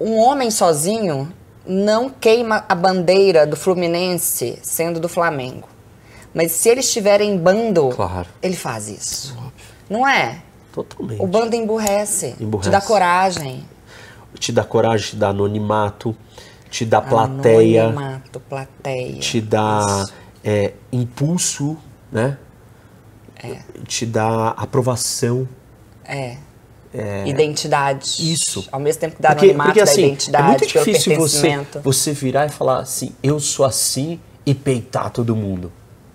A: Um homem sozinho não queima a bandeira do Fluminense sendo do Flamengo. Mas se eles estiverem bando, claro. ele faz isso. É óbvio. Não é? Totalmente. O bando emburrece, emburrece, te dá coragem.
B: Te dá coragem, te dá anonimato, te dá plateia. Anonimato,
A: plateia. Te
B: dá é, impulso, né? É. Te dá aprovação.
A: É. É, identidade. Isso. Ao mesmo tempo que dá porque, anonimato porque, assim, da identidade, é muito difícil você,
B: você virar e falar assim, eu sou assim e peitar todo mundo.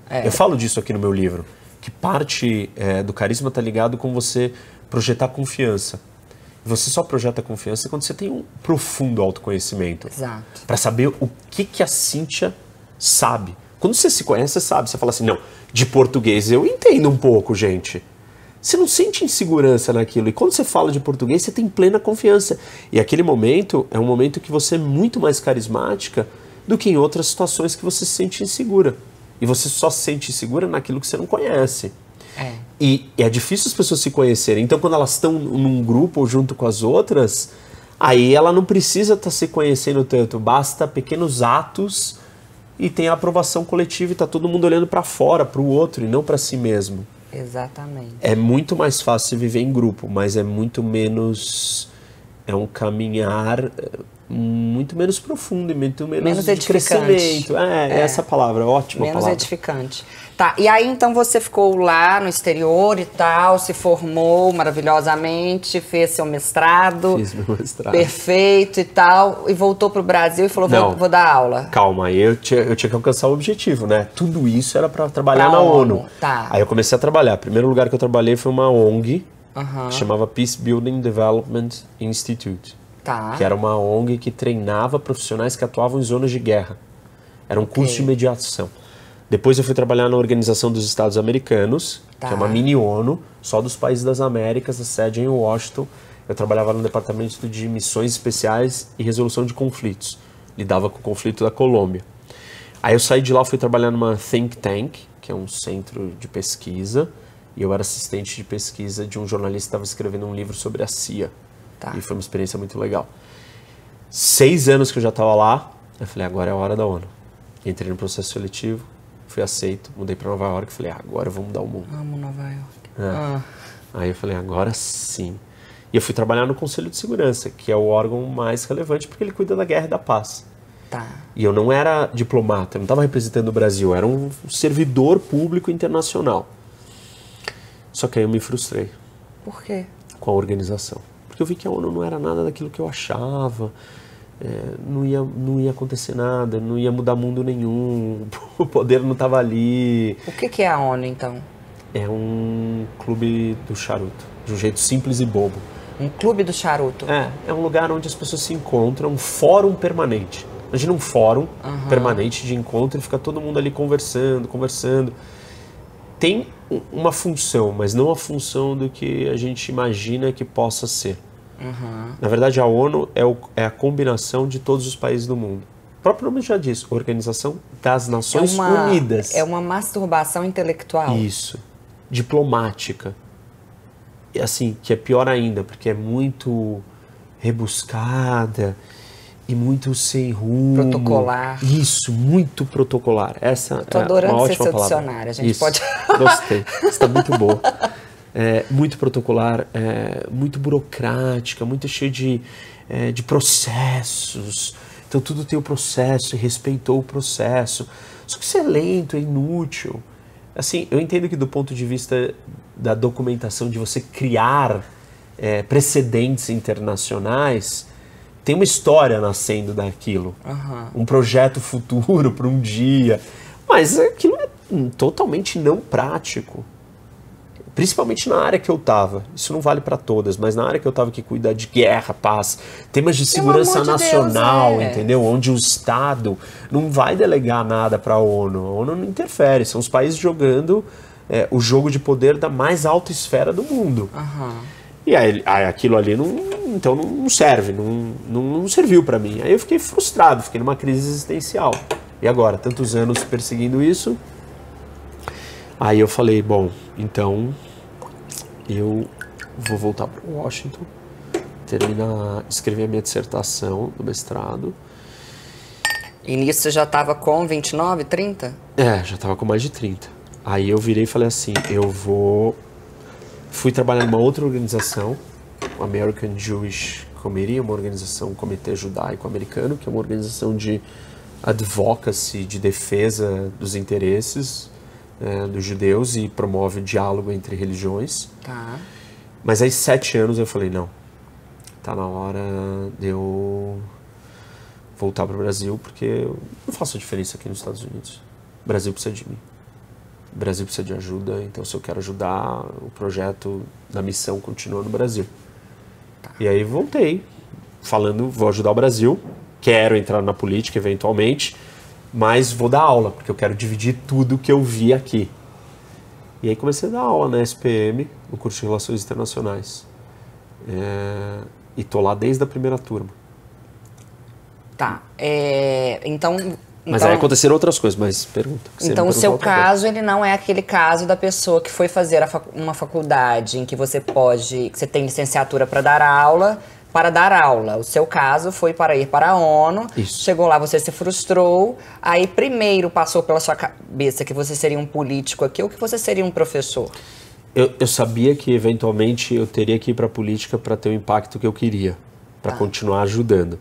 B: É. Eu falo disso aqui no meu livro, que parte é, do carisma está ligado com você projetar confiança. Você só projeta confiança quando você tem um profundo autoconhecimento. Exato. Para saber o que, que a Cíntia sabe. Quando você se conhece, você sabe. Você fala assim, não, de português eu entendo um pouco, gente você não sente insegurança naquilo. E quando você fala de português, você tem plena confiança. E aquele momento é um momento que você é muito mais carismática do que em outras situações que você se sente insegura. E você só se sente insegura naquilo que você não conhece. É. E, e é difícil as pessoas se conhecerem. Então, quando elas estão num grupo ou junto com as outras, aí ela não precisa estar tá se conhecendo tanto. Basta pequenos atos e tem a aprovação coletiva e está todo mundo olhando para fora, para o outro e não para si mesmo.
A: Exatamente.
B: É muito mais fácil viver em grupo, mas é muito menos. É um caminhar eh, muito menos profundo e muito menos, menos edificante. crescimento. É, é, essa é palavra, ótima menos palavra.
A: edificante. Tá, e aí então você ficou lá no exterior e tal, se formou maravilhosamente, fez seu mestrado. Fiz meu mestrado. Perfeito e tal, e voltou para o Brasil e falou, Não, vou, vou, dar aula.
B: Calma, eu tinha, eu tinha que alcançar o objetivo, né? Tudo isso era para trabalhar pra na ONU. ONU. Tá. Aí eu comecei a trabalhar. O primeiro lugar que eu trabalhei foi uma ONG, que chamava Peace Building Development Institute
A: Tá. que era uma
B: ONG que treinava profissionais que atuavam em zonas de guerra. Era um okay. curso de mediação. Depois eu fui trabalhar na Organização dos Estados Americanos, tá. que é tá. uma mini ONU, só dos países das Américas, a sede é em Washington. Eu trabalhava no departamento de missões especiais e resolução de conflitos. Lidava com o conflito da Colômbia. Aí eu saí de lá, fui trabalhar numa think tank, que é um centro de pesquisa, e eu era assistente de pesquisa de um jornalista que estava escrevendo um livro sobre a CIA Tá. E foi uma experiência muito legal. Seis anos que eu já estava lá, eu falei, agora é a hora da ONU. Entrei no processo seletivo, fui aceito, mudei para Nova York, falei, agora eu vou mudar o mundo. Amo Nova York. É. Ah. Aí eu falei, agora sim. E eu fui trabalhar no Conselho de Segurança, que é o órgão mais relevante porque ele cuida da guerra e da paz. Tá. E eu não era diplomata, eu não estava representando o Brasil, eu era um servidor público internacional. Só que aí eu me frustrei. Por quê? Com a organização porque eu vi que a ONU não era nada daquilo que eu achava, é, não, ia, não ia acontecer nada, não ia mudar mundo nenhum, o poder não estava ali.
A: O que, que é a ONU então?
B: É um clube do charuto, de um jeito simples e bobo. Um clube do charuto? É, é um lugar onde as pessoas se encontram, um fórum permanente. Imagina um fórum uhum. permanente de encontro e fica todo mundo ali conversando, conversando. Tem uma função, mas não a função do que a gente imagina que possa ser.
A: Uhum. Na
B: verdade, a ONU é, o, é, a combinação de todos os países do mundo. O próprio nome já diz, Organização das Nações é uma, Unidas. É
A: uma masturbação intelectual.
B: Isso. Diplomática. E assim, que é pior ainda, porque é muito rebuscada e muito sem rumo. Protocolar. Isso, muito protocolar. Essa tô é adorando uma ótima ser palavra. dicionário, a gente Isso. pode. Gostei. Está muito boa. É, muito protocolar, é, muito burocrática, muito cheio de, é, de processos. Então tudo tem o processo, respeitou o processo. Só que isso é lento, é inútil. Assim, eu entendo que do ponto de vista da documentação, de você criar é, precedentes internacionais, tem uma história nascendo daquilo. Uhum. Um projeto futuro para um dia. Mas aquilo é totalmente não prático. Principalmente na área que eu tava. Isso não vale para todas, mas na área que eu tava que cuida de guerra, paz, temas de segurança nacional, Deus, é. entendeu? Onde o Estado não vai delegar nada para a ONU. A ONU não interfere. São os países jogando é, o jogo de poder da mais alta esfera do mundo. Uhum. E aí, aquilo ali não, então não serve, não, não, não serviu para mim. Aí eu fiquei frustrado, fiquei numa crise existencial. E agora, tantos anos perseguindo isso, aí eu falei, bom, então eu vou voltar para Washington, terminar, escrever a minha dissertação do mestrado.
A: E nisso você já estava com 29, 30?
B: É, já estava com mais de 30. Aí eu virei e falei assim, eu vou Fui trabalhar numa outra organização, American Jewish Committee, uma organização, um comitê judaico americano, que é uma organização de advocacy, de defesa dos interesses é, dos judeus e promove o diálogo entre religiões. Tá. Mas aí, sete anos, eu falei, não, tá na hora de eu voltar para o Brasil, porque eu não faço diferença aqui nos Estados Unidos. O Brasil precisa de mim o Brasil precisa de ajuda, então se eu quero ajudar, o projeto da missão continua no Brasil. Tá. E aí voltei, falando, vou ajudar o Brasil, quero entrar na política eventualmente, mas vou dar aula, porque eu quero dividir tudo que eu vi aqui. E aí comecei a dar aula na SPM, no curso de Relações Internacionais. É... E tô lá desde a primeira turma.
A: Tá. É... Então, mas então, aí aconteceram
B: outras coisas, mas pergunta. Então, o seu caso,
A: ele não é aquele caso da pessoa que foi fazer fac uma faculdade em que você pode, que você tem licenciatura para dar aula, para dar aula. O seu caso foi para ir para a ONU, Isso. chegou lá, você se frustrou, aí primeiro passou pela sua cabeça que você seria um político aqui ou que você seria um professor?
B: Eu, eu sabia que, eventualmente, eu teria que ir para a política para ter o impacto que eu queria, para tá. continuar ajudando.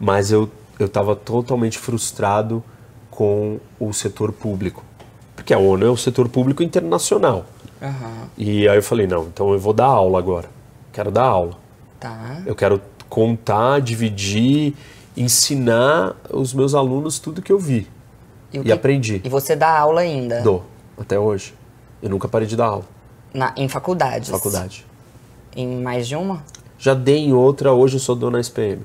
B: Mas eu eu estava totalmente frustrado com o setor público. Porque a ONU é um setor público internacional. Uhum. E aí eu falei, não, então eu vou dar aula agora. Quero dar aula. Tá. Eu quero contar, dividir, ensinar os meus alunos tudo que eu vi. E, que... aprendi. E você
A: dá aula ainda? Dou,
B: até hoje. Eu nunca parei de dar aula.
A: Na, em faculdades? Faculdade. Em mais de uma?
B: Já dei em outra, hoje eu sou dona SPM.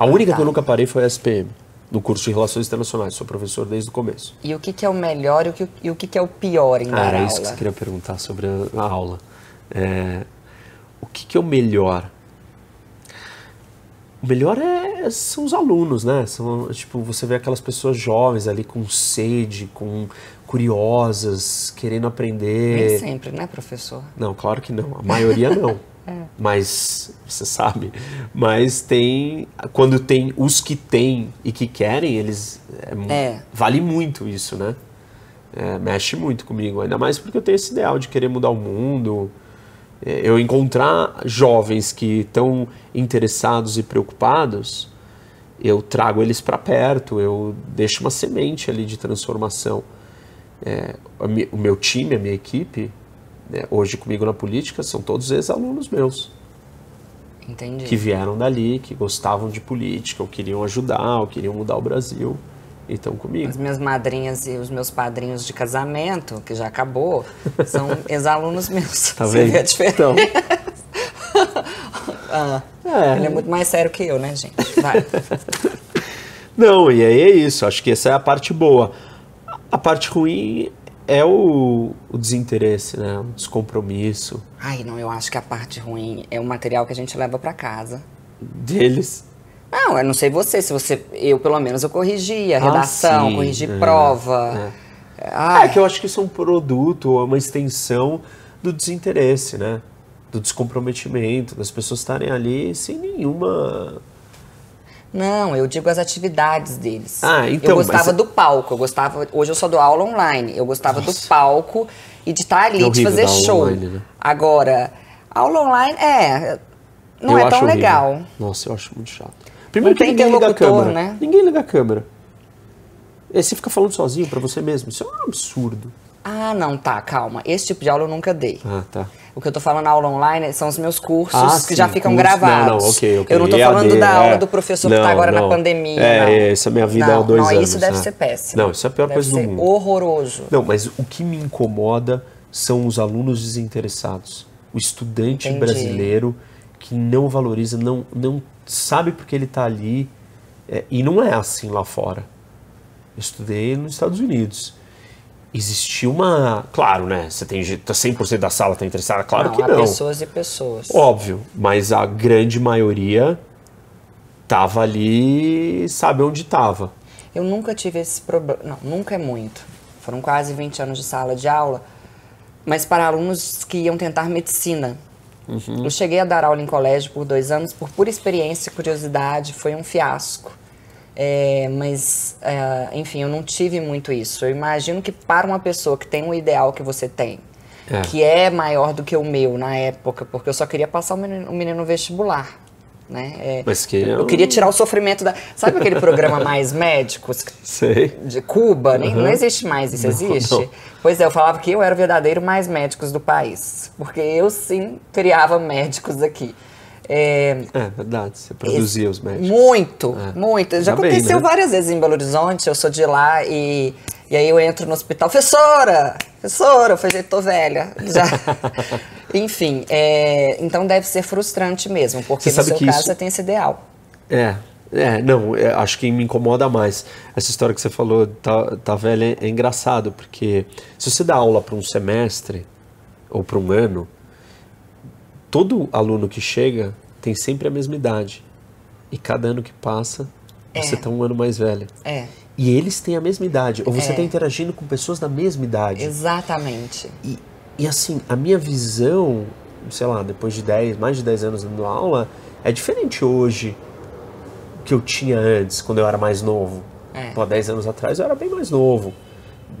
B: A ah, única que tá. eu nunca parei foi a SPM, no curso de Relações Internacionais. Sou professor desde o começo.
A: E o que, que é o melhor e o que, e o que, que é o pior em ah, dar era aula? É isso que você queria
B: perguntar sobre a, a aula. É, o que, que é o melhor? O melhor é, é, são os alunos, né? São, tipo, você vê aquelas pessoas jovens ali com sede, com curiosas, querendo aprender. Nem sempre,
A: né, professor?
B: Não, claro que não. A maioria não. É. Mas, você sabe, mas tem, quando tem os que têm e que querem, eles, é, é. vale muito isso, né? É, mexe muito comigo, ainda mais porque eu tenho esse ideal de querer mudar o mundo, é, eu encontrar jovens que estão interessados e preocupados, eu trago eles para perto, eu deixo uma semente ali de transformação. É, o meu time, a minha equipe, né? Hoje comigo na política são todos ex-alunos meus. Entendi. Que vieram dali, que gostavam de política, ou queriam ajudar, ou queriam mudar o Brasil. estão comigo. As
A: minhas madrinhas e os meus padrinhos de casamento, que já acabou, são ex-alunos meus. Tá vendo? Você vê a diferença. Então. ah, é. Ele é muito mais sério que eu, né, gente? Vai.
B: Não, e aí é isso. Acho que essa é a parte boa. A parte ruim é o, o, desinteresse, né? O descompromisso.
A: Ai, não, eu acho que a parte ruim é o material que a gente leva para casa. Deles? Não, eu não sei você, se você. Eu, pelo menos, eu corrigia ah, redação, sim, corrigi é, prova. É.
B: é. que eu acho que isso é um produto, é uma extensão do desinteresse, né? Do descomprometimento, das pessoas estarem
A: ali sem nenhuma não, eu digo as atividades deles. Ah, então. Eu gostava mas... É- do palco, eu gostava. Hoje eu só dou aula online. Eu gostava Nossa. do palco e de estar ali, é de fazer show. Online, né? Agora, aula online é.
B: Não eu é tão horrível. legal.
A: Nossa, eu acho muito chato. Primeiro não que ninguém liga a câmera. Né?
B: Ninguém liga a câmera. E você fica falando sozinho para você mesmo. Isso é um absurdo.
A: Ah, não, tá, calma. Esse tipo de aula eu nunca dei. Ah, tá. O que eu tô falando na aula online são os meus cursos ah, que sim, já ficam curso, gravados. Não, não, okay, okay. Eu não tô EAD, é falando da aula é, do professor não, que tá agora na pandemia. É,
B: essa minha vida é há dois não, anos. Isso deve né? ser péssimo. Não, isso é a pior deve coisa do mundo. Horroroso. Não, mas o que me incomoda são os alunos desinteressados. O estudante Entendi. brasileiro que não valoriza, não, não sabe porque ele está ali. É, e não é assim lá fora. Eu estudei nos Estados Unidos existia uma. Claro, né? Você tem 100% tá da sala está interessada? Claro não, que não. pessoas
A: e pessoas. Óbvio,
B: mas a grande maioria tava ali, sabe onde tava.
A: Eu nunca tive esse problema. Não, nunca é muito. Foram quase 20 anos de sala de aula, mas para alunos que iam tentar medicina. Uhum. Eu cheguei a dar aula em colégio por dois anos por pura experiência e curiosidade, foi um fiasco. É, mas, é, enfim, eu não tive muito isso. Eu imagino que para uma pessoa que tem um ideal que você tem, é. que é maior do que o meu na época, porque eu só queria passar o menino, o menino no vestibular. Né? É, Mas que eu... eu queria tirar o sofrimento da. Sabe aquele programa Mais Médicos? Sei. De Cuba? Nem, uhum. Não existe mais isso, existe? Não, não. Pois é, eu falava que eu era o verdadeiro Mais Médicos do país. Porque eu sim criava médicos aqui. É, é verdade,
B: você produzia os médicos. Muito, é. muito. Já, Já aconteceu bem, né? várias
A: vezes em Belo Horizonte, eu sou de lá e e aí eu entro no hospital, professora, professora, eu falei, tô velha. Já. Enfim, é, então deve ser frustrante mesmo, porque você no seu caso isso... você tem esse ideal.
B: É, é não, é, acho que me incomoda mais. Essa história que você falou, tá, tá velha, é, é engraçado, porque se você dá aula para um semestre ou para um ano, todo aluno que chega tem sempre a mesma idade. E cada ano que passa, é. você está um ano mais velho. É. E eles têm a mesma idade. Ou você está é. interagindo com pessoas da mesma idade.
A: Exatamente.
B: E, e assim, a minha visão, sei lá, depois de 10, mais de 10 anos dando aula, é diferente hoje que eu tinha antes, quando eu era mais novo. É. Pô, 10 anos atrás eu era bem mais novo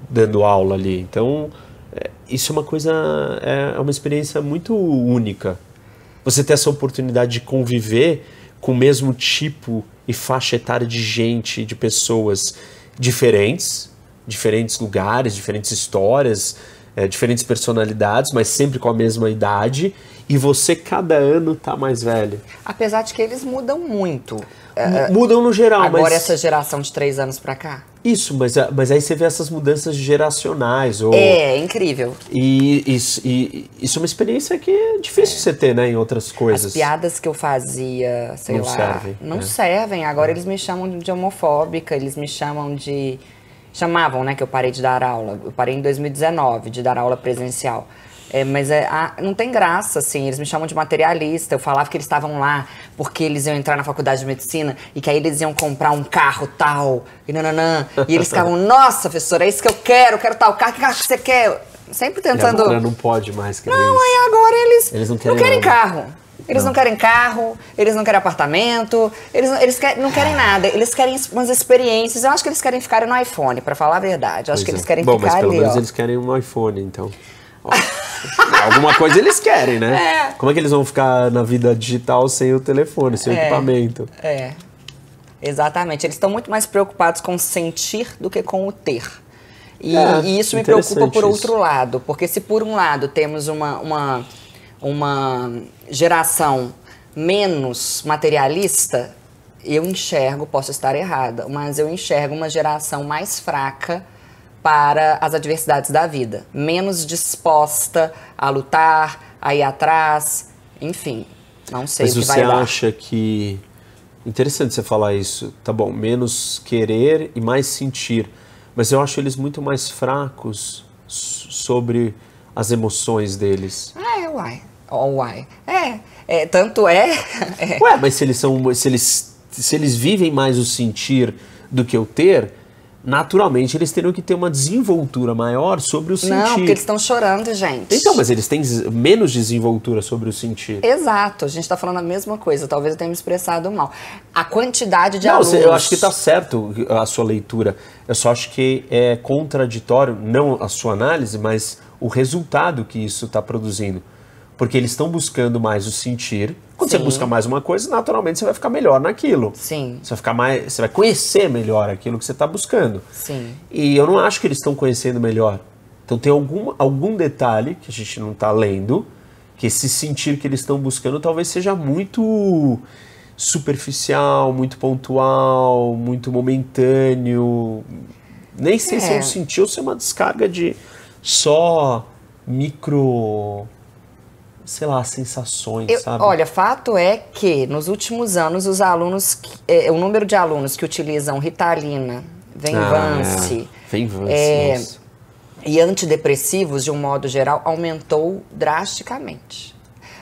B: dando aula ali. Então, é, isso é uma coisa, é, é uma experiência muito única você ter essa oportunidade de conviver com o mesmo tipo e faixa etária de gente, de pessoas diferentes, diferentes lugares, diferentes histórias, é, diferentes personalidades, mas sempre com a mesma idade. E você, cada ano, tá mais velho.
A: Apesar de que eles mudam muito. M mudam no geral, Agora, mas... essa geração de três anos para cá?
B: Isso, mas, mas aí você vê essas mudanças geracionais. Ou... É, incrível. E isso, e isso é uma experiência que é difícil é. você ter, né, em outras coisas. As
A: piadas que eu fazia, sei não lá, serve, não é. servem. Agora é. eles me chamam de homofóbica, eles me chamam de... Chamavam, né, que eu parei de dar aula. Eu parei em 2019 de dar aula presencial. É, mas é, não tem graça, assim. Eles me chamam de materialista. Eu falava que eles estavam lá porque eles iam entrar na faculdade de medicina e que aí eles iam comprar um carro tal. E nananã. E eles ficavam, nossa, professora, é isso que eu quero, quero tal carro, que carro que você quer? Sempre tentando. E agora não
B: pode mais querer Não, aí agora eles, eles não, não querem nada. carro.
A: Eles não. não. querem carro, eles não querem apartamento, eles, não, eles querem, não querem nada, eles querem umas experiências. Eu acho que eles querem ficar no iPhone, para falar a verdade. Eu acho pois que é. eles querem Bom, ficar mas pelo ali, menos ó. eles
B: querem um iPhone, então. Alguma coisa eles querem, né? É. Como é que eles vão ficar na vida digital sem o telefone, sem é. o equipamento?
A: É. Exatamente. Eles estão muito mais preocupados com sentir do que com o ter. E, é, e isso me preocupa por outro isso. lado, porque se por um lado temos uma, uma, uma geração menos materialista, eu enxergo, posso estar errada, mas eu enxergo uma geração mais fraca para as adversidades da vida, menos disposta a lutar, a ir atrás, enfim, não sei Mas o que vai dar. você
B: acha que interessante você falar isso, tá bom? Menos querer e mais sentir, mas eu acho eles muito mais fracos sobre as emoções deles.
A: Ah, é uai, oh, uai, é, é tanto é, é. Ué,
B: mas se eles são, se eles se eles vivem mais o sentir do que o ter, naturalmente eles teriam que ter uma desenvoltura maior sobre o sentido. Não, porque eles
A: estão chorando, gente. Então, mas
B: eles têm menos desenvoltura sobre o sentido.
A: Exato, a gente está falando a mesma coisa. Talvez eu tenha me expressado mal. A quantidade de não, alunos... Eu acho que
B: está certo a sua leitura. Eu só acho que é contraditório, não a sua análise, mas o resultado que isso está produzindo. Porque eles estão buscando mais o sentir. Quando Sim. você busca mais uma coisa, naturalmente você vai ficar melhor naquilo. Sim. Você vai ficar mais, você vai conhecer melhor aquilo que você está buscando. Sim. E eu não acho que eles estão conhecendo melhor. Então tem algum, algum detalhe que a gente não está lendo, que esse sentir que eles estão buscando talvez seja muito superficial, muito pontual, muito momentâneo. Nem sei é. se é um sentir ou se é uma descarga de só micro sei lá, sensações, eu, sabe? Olha,
A: fato é que nos últimos anos os alunos, é, o número de alunos que utilizam Ritalina, Venvance,
B: ah, Venvance é, é
A: e antidepressivos de um modo geral aumentou drasticamente.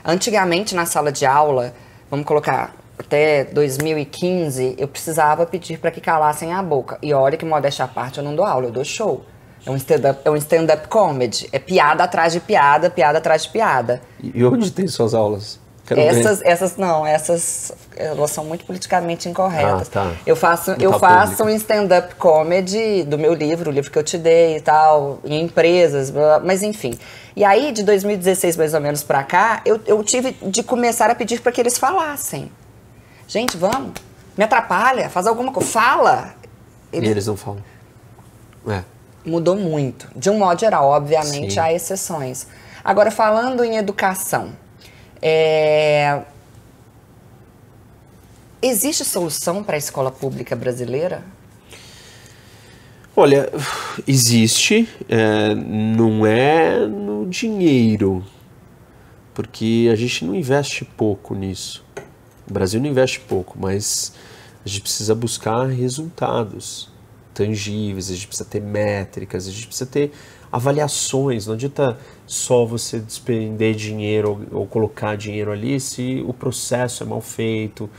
A: Antigamente na sala de aula, vamos colocar até 2015, eu precisava pedir para que calassem a boca. E olha que modéstia à parte, eu não dou aula, eu dou show. É um stand-up é um stand comedy. É piada atrás de piada, piada atrás de piada.
B: E onde tem suas aulas? Quero essas, ver.
A: essas não, essas elas são muito politicamente incorretas. Ah, tá. Eu faço, eu tá faço um stand-up comedy do meu livro, o livro que eu te dei e tal, em empresas, mas enfim. E aí, de 2016 mais ou menos pra cá, eu, eu tive de começar a pedir para que eles falassem. Gente, vamos, me atrapalha, faz alguma coisa, fala.
B: Eles... E eles não falam. É
A: mudou muito. De um modo geral, obviamente Sim. há exceções. Agora, falando em educação, é... existe solução para a escola pública brasileira?
B: Olha, existe, é, não é no dinheiro, porque a gente não investe pouco nisso. O Brasil não investe pouco, mas a gente precisa buscar resultados tangíveis, a gente precisa ter métricas, a gente precisa ter avaliações. Não adianta só você despender dinheiro ou colocar dinheiro ali se o processo é mal feito,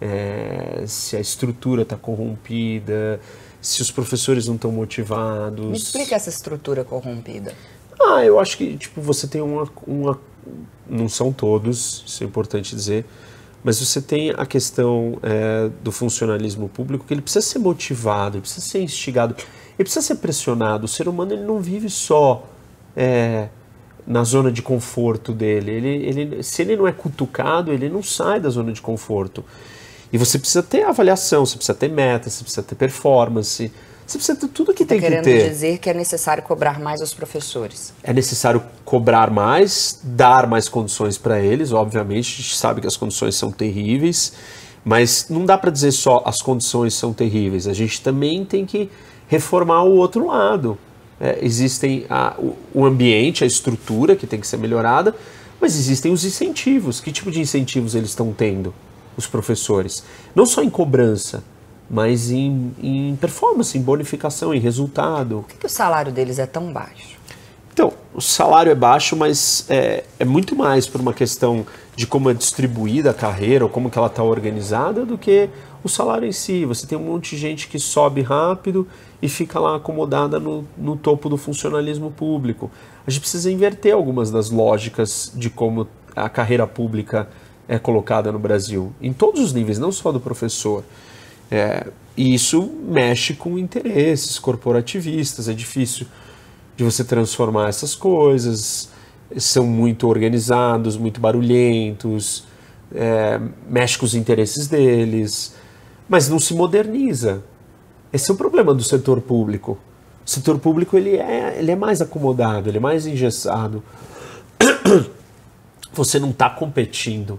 B: é, se a estrutura está corrompida, se os professores não estão motivados. Me
A: explica essa estrutura corrompida. Ah, eu acho que
B: tipo, você tem uma, uma. Não são todos, isso é importante dizer mas você tem a questão é, do funcionalismo público que ele precisa ser motivado, ele precisa ser instigado, ele precisa ser pressionado. O ser humano ele não vive só é, na zona de conforto dele. Ele, ele, se ele não é cutucado, ele não sai da zona de conforto. E você precisa ter avaliação, você precisa ter metas, você precisa ter performance.
A: Você precisa ter tudo que tá tem que ter. querendo dizer que é necessário cobrar mais os professores.
B: É necessário cobrar mais, dar mais condições para eles, obviamente. A gente sabe que as condições são terríveis, mas não dá para dizer só as condições são terríveis. A gente também tem que reformar o outro lado. É, existem a, o ambiente, a estrutura que tem que ser melhorada, mas existem os incentivos. Que tipo de incentivos eles estão tendo, os professores? Não só em cobrança, mas em, em performance, em bonificação, em resultado. Por
A: que, que o salário deles é tão baixo?
B: Então, o salário é baixo, mas é, é, muito mais por uma questão de como é distribuída a carreira ou como que ela está organizada do que o salário em si. Você tem um monte de gente que sobe rápido e fica lá acomodada no, no topo do funcionalismo público. A gente precisa inverter algumas das lógicas de como a carreira pública é colocada no Brasil, em todos os níveis, não só do professor. É, e isso mexe com interesses corporativistas, é difícil de você transformar essas coisas, são muito organizados, muito barulhentos, é, mexe com os interesses deles, mas não se moderniza. Esse é o problema do setor público. O setor público ele é, ele é mais acomodado, ele é mais engessado. Você não está competindo,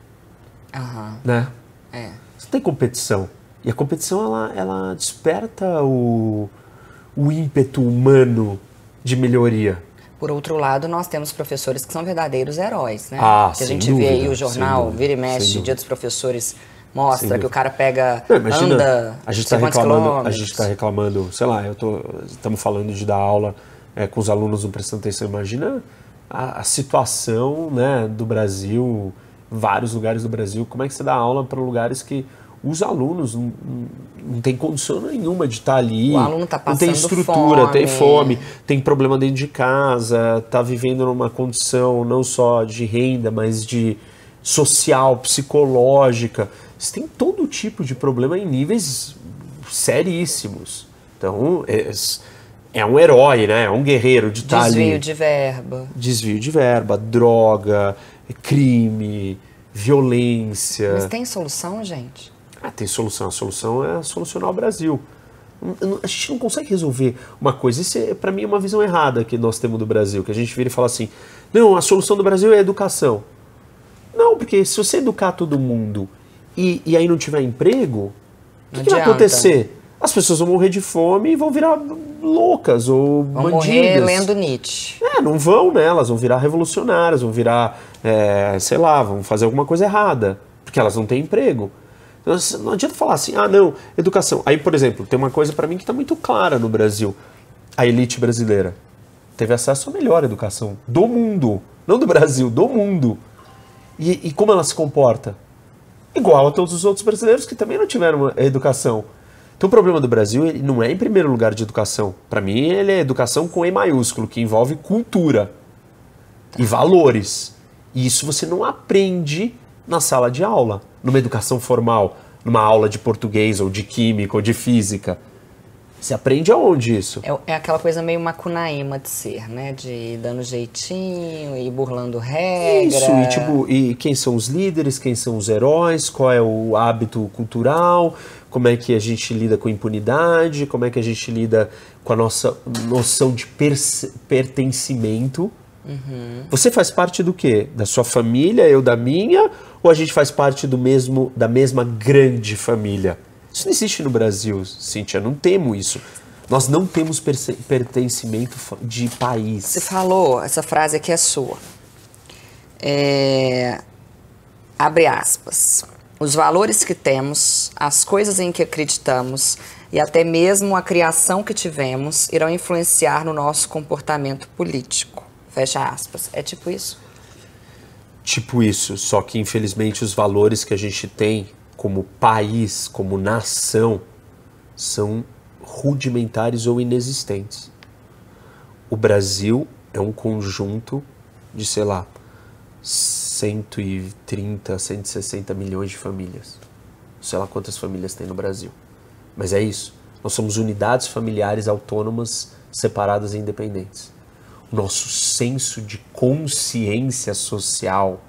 B: uhum. né? É. Você tem competição. E a competição ela, ela desperta o, o ímpeto humano de melhoria.
A: Por outro lado, nós temos professores que são verdadeiros heróis, né? Ah, que a gente dúvida, vê aí o jornal dúvida, Vira e Mexe, Dia dos Professores, mostra que o cara pega, Não, imagina, anda, a gente está reclamando, a gente
B: está reclamando, sei lá, eu tô, estamos falando de dar aula é, com os alunos não prestando atenção, imagina a, a, situação, né, do Brasil, vários lugares do Brasil, como é que você dá aula para lugares que os alunos não, não têm condição nenhuma de estar tá ali. O aluno está passando Não tem estrutura, fome. tem fome, tem problema dentro de casa, está vivendo numa condição não só de renda, mas de social, psicológica. Você tem todo tipo de problema em níveis seríssimos. Então, é, é um herói, né? É um guerreiro de estar tá Desvio ali. de
A: verba.
B: Desvio de verba, droga, crime, violência. Mas tem
A: solução, gente?
B: Ah, tem solução. A solução é solucionar o Brasil. Hum, a gente não consegue resolver uma coisa. Isso, é, para mim, é uma visão errada que nós temos do Brasil, que a gente vira e fala assim, não, a solução do Brasil é a educação. Não, porque se você educar todo mundo e, e aí não tiver emprego, o que, que, vai acontecer? As pessoas vão morrer de fome e vão virar loucas ou vão bandidas. morrer lendo
A: Nietzsche. É,
B: não vão, né? Elas vão virar revolucionárias, vão virar, é, sei lá, vão fazer alguma coisa errada, porque elas não têm emprego. Não adianta falar assim, ah, não, educação. Aí, por exemplo, tem uma coisa para mim que está muito clara no Brasil. A elite brasileira teve acesso à melhor educação do mundo. Não do Brasil, do mundo. E, e como ela se comporta? Igual a todos os outros brasileiros que também não tiveram educação. Então o problema do Brasil ele não é em primeiro lugar de educação. Para mim ele é educação com E maiúsculo, que envolve cultura e valores. E isso você não aprende na sala de aula numa educação formal, numa aula de português ou de química ou de física. Você aprende aonde isso?
A: É, é, aquela coisa meio macunaíma de ser, né? De dando jeitinho e burlando regras. Isso, e tipo,
B: e quem são os líderes, quem são os heróis, qual é o hábito cultural, como é que a gente lida com impunidade, como é que a gente lida com a nossa noção de pertencimento. Uhum. Você faz parte do quê? Da sua família, eu da minha? ou a gente faz parte do mesmo da mesma grande família? Isso não existe no Brasil, Cíntia, não temos isso. Nós não temos pertencimento de país. Você
A: falou, essa frase aqui é sua. É, abre aspas. Os valores que temos, as coisas em que acreditamos e até mesmo a criação que tivemos irão influenciar no nosso comportamento político. Fecha aspas. É tipo isso?
B: tipo isso, só que infelizmente os valores que a gente tem como país, como nação, são rudimentares ou inexistentes. O Brasil é um conjunto de, sei lá, 130, 160 milhões de famílias. Sei lá quantas famílias tem no Brasil. Mas é isso. Nós somos unidades familiares autônomas, separadas e independentes nosso senso de consciência social.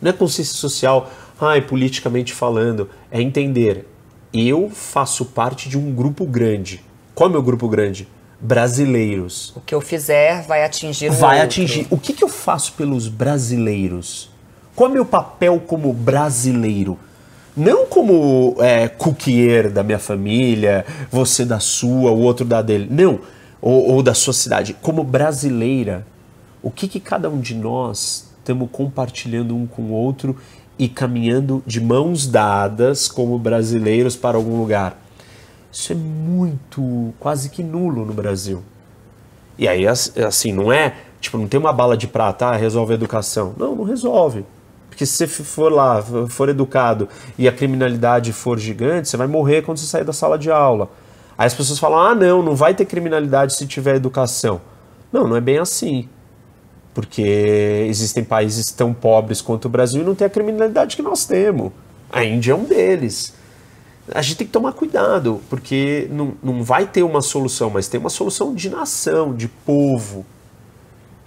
B: Não é consciência social, ai, politicamente falando, é entender. Eu faço parte de um grupo grande. Qual é o meu grupo grande? Brasileiros. O
A: que eu fizer vai atingir o Vai outro.
B: atingir. O que, que eu faço pelos brasileiros? Qual é o meu papel como brasileiro? não como é, cookier da minha família, você da sua, o outro da dele. Não ou, ou da sua cidade. Como brasileira, o que, que cada um de nós estamos compartilhando um com o outro e caminhando de mãos dadas como brasileiros para algum lugar? Isso é muito, quase que nulo no Brasil. E aí, assim, não é, tipo, não tem uma bala de prata, ah, resolve a educação. Não, não resolve. Porque se você for lá, for educado e a criminalidade for gigante, você vai morrer quando você sair da sala de aula. Aí as pessoas falam: ah, não, não vai ter criminalidade se tiver educação. Não, não é bem assim. Porque existem países tão pobres quanto o Brasil e não tem a criminalidade que nós temos. A Índia é um deles. A gente tem que tomar cuidado, porque não, não vai ter uma solução, mas tem uma solução de nação, de povo,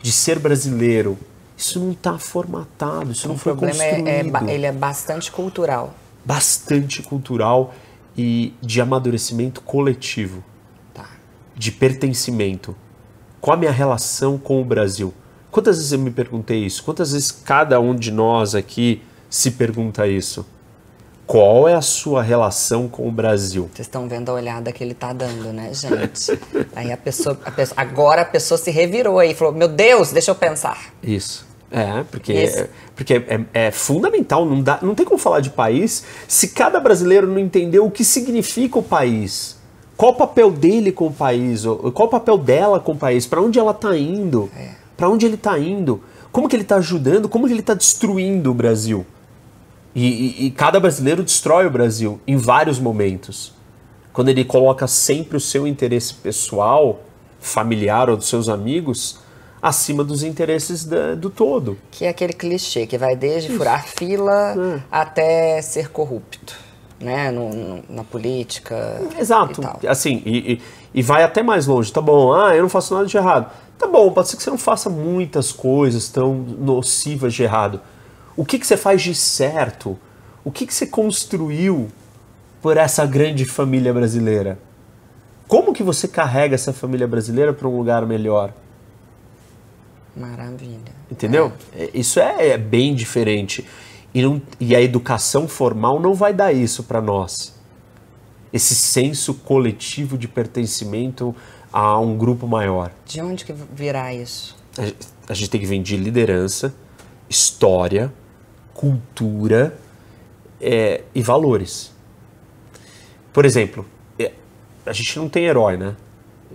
B: de ser brasileiro.
A: Isso não está formatado, isso o não foi construído. É, é, ele é bastante cultural.
B: Bastante cultural e de amadurecimento coletivo, tá? de pertencimento. Qual a minha relação com o Brasil? Quantas vezes eu me perguntei isso? Quantas vezes cada um de nós aqui se pergunta isso? Qual é a sua relação com o Brasil?
A: Vocês estão vendo a olhada que ele está dando, né, gente? aí a pessoa, a pessoa, agora a pessoa se revirou aí, falou: "Meu Deus, deixa eu pensar".
B: Isso. É, porque, Esse... porque é, é, fundamental, não, dá, não tem como falar de país se cada brasileiro não entendeu o que significa o país. Qual o papel dele com o país, qual o papel dela com o país, para onde ela está indo, é. para onde ele está indo, como que ele está ajudando, como que ele está destruindo o Brasil. E, e, e cada brasileiro destrói o Brasil em vários momentos. Quando ele coloca sempre o seu interesse pessoal, familiar ou dos seus amigos acima dos interesses da, do
A: todo. Que é aquele clichê que vai desde Isso. furar fila é. até ser corrupto, né? No, no, na
B: política. Exato. E assim, e, e, e, vai até mais longe. Tá bom, ah, eu não faço nada de errado. Tá bom, pode ser que você não faça muitas coisas tão nocivas de errado. O que, que você faz de certo? O que, que você construiu por essa grande família brasileira? Como que você carrega essa família brasileira para um lugar melhor? Maravilha. Entendeu? É. é. Isso é, é, bem diferente. E, não, e a educação formal não vai dar isso para nós. Esse senso coletivo de pertencimento a um grupo maior.
A: De onde que virá isso?
B: A, a gente tem que vender liderança, história, cultura é, e valores. Por exemplo, é, a gente não tem herói, né?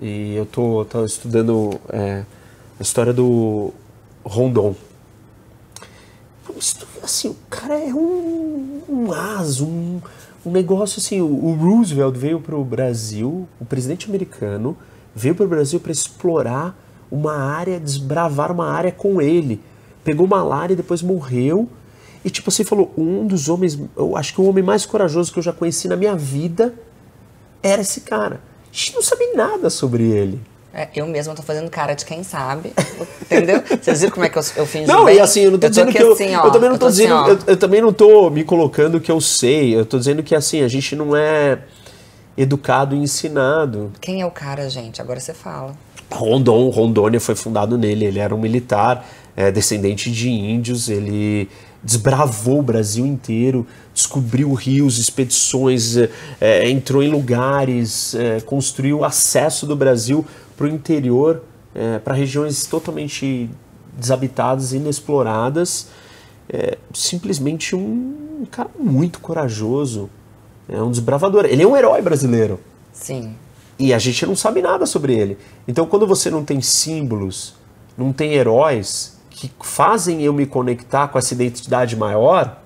B: E eu tô, tô estudando é, a história do Rondon. Assim, o cara é um, um aso, um, um negócio assim. O, o Roosevelt veio para o Brasil, o presidente americano veio para o Brasil para explorar uma área, desbravar uma área com ele. Pegou malária e depois morreu. E tipo assim, falou: um dos homens, eu acho que o homem mais
A: corajoso que eu já conheci na minha vida era esse cara. A gente não sabe nada
B: sobre ele.
A: É, eu mesma tô fazendo cara de quem sabe, entendeu? Vocês viram como é que eu, eu fingi Não, bem? e assim, eu não tô, eu tô dizendo que eu... Assim, ó, eu também não eu tô, tô assim, dizendo... eu,
B: eu, também não tô me colocando que eu sei. Eu tô dizendo que, assim, a gente não é educado e ensinado.
A: Quem é o cara, gente? Agora você fala.
B: Rondon, Rondônia foi fundado nele. Ele era um militar, é, descendente de índios. Ele desbravou o Brasil inteiro, descobriu rios, expedições, é, é entrou em lugares, é, construiu acesso do Brasil para o interior, é, para regiões totalmente desabitadas, inexploradas. É, simplesmente um cara muito corajoso, é um desbravador. Ele é um herói brasileiro. Sim. E a gente não sabe nada sobre ele. Então, quando você não tem símbolos, não tem heróis que fazem eu me conectar com essa identidade maior,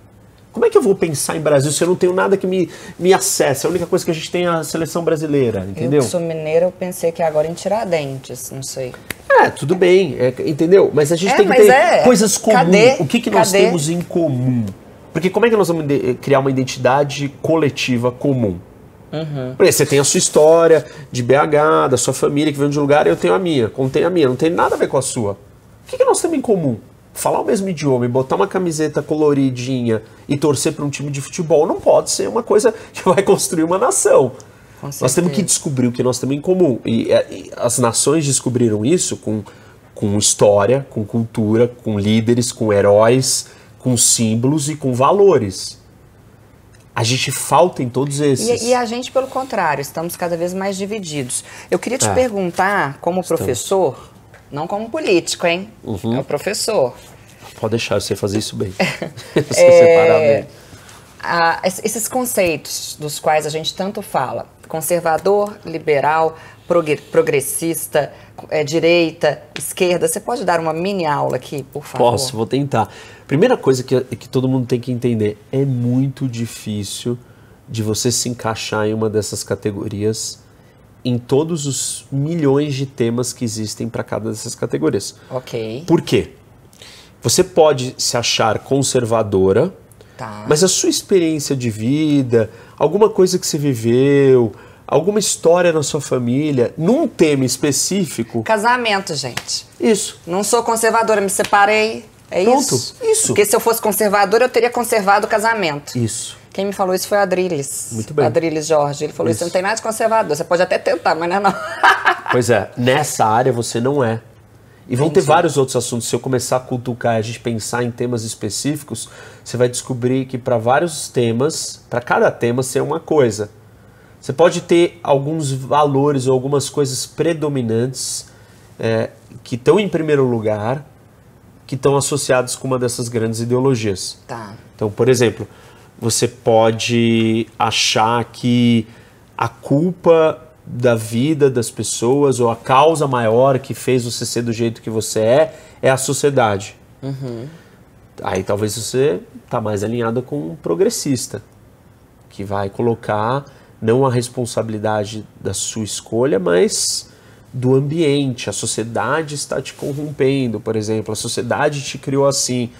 B: como é que eu vou pensar em Brasil se eu não tenho nada que me, me acesse? É a única coisa que a gente tem é a seleção brasileira, entendeu? Eu sou
A: mineiro, eu pensei que agora em tirar dentes, não sei.
B: É, tudo bem, é, entendeu? Mas a gente é, tem que ter é, coisas comuns. Cadê? O que, que nós cadê? temos em comum? Porque como é que nós vamos criar uma identidade coletiva comum? Uhum. você tem a sua história de BH, da sua família que vem de um lugar, eu tenho a minha, contém a minha, não tem nada a ver com a sua. O que, que nós temos em comum? falar o mesmo idioma e botar uma camiseta coloridinha e torcer para um time de futebol não pode ser uma coisa que vai construir uma nação. Nós temos que descobrir o que nós temos em comum. E, é, e, as nações descobriram isso com, com história, com cultura, com líderes, com heróis, com símbolos e com valores. A gente falta em todos esses. E, e
A: a gente, pelo contrário, estamos cada vez mais divididos. Eu queria te é. perguntar, como professor, não como político, hein? Uhum. É o professor.
B: Pode deixar, você fazer isso bem. você é...
A: separar bem. esses conceitos dos quais a gente tanto fala, conservador, liberal, progressista, é, direita, esquerda, você pode dar uma mini aula aqui, por favor? Posso,
B: vou tentar. Primeira coisa que, que todo mundo tem que entender: é muito difícil de você se encaixar em uma dessas categorias em todos os milhões de temas que existem para cada dessas categorias. Ok. Por quê? Você pode se achar conservadora, tá. mas a sua experiência de vida, alguma coisa que você viveu, alguma história na sua família, num tema específico.
A: Casamento, gente. Isso. Não sou conservadora, me separei. É Pronto, isso? Isso. Porque se eu fosse conservadora, eu teria conservado o casamento. Isso. Quem me falou isso foi a Adriles. Muito bem. Adriles Jorge. Ele falou isso. isso não tem nada de conservador. Você pode até tentar, mas não é não.
B: pois é, nessa área você não é. E vão Entendi. ter vários outros assuntos. Se eu começar a cutucar e a gente pensar em temas específicos, você vai descobrir que para vários temas, para cada tema ser é uma coisa. Você pode ter alguns valores ou algumas coisas predominantes é, que estão em primeiro lugar, que estão associados com uma dessas grandes ideologias. Tá. Então, por exemplo, você pode achar que a culpa da vida das pessoas ou a causa maior que fez você ser do jeito que você é é a sociedade. Uhum. Aí talvez você está mais alinhado com um progressista que vai colocar não a responsabilidade da sua escolha, mas do ambiente. A sociedade está te corrompendo, por exemplo. A sociedade te criou assim.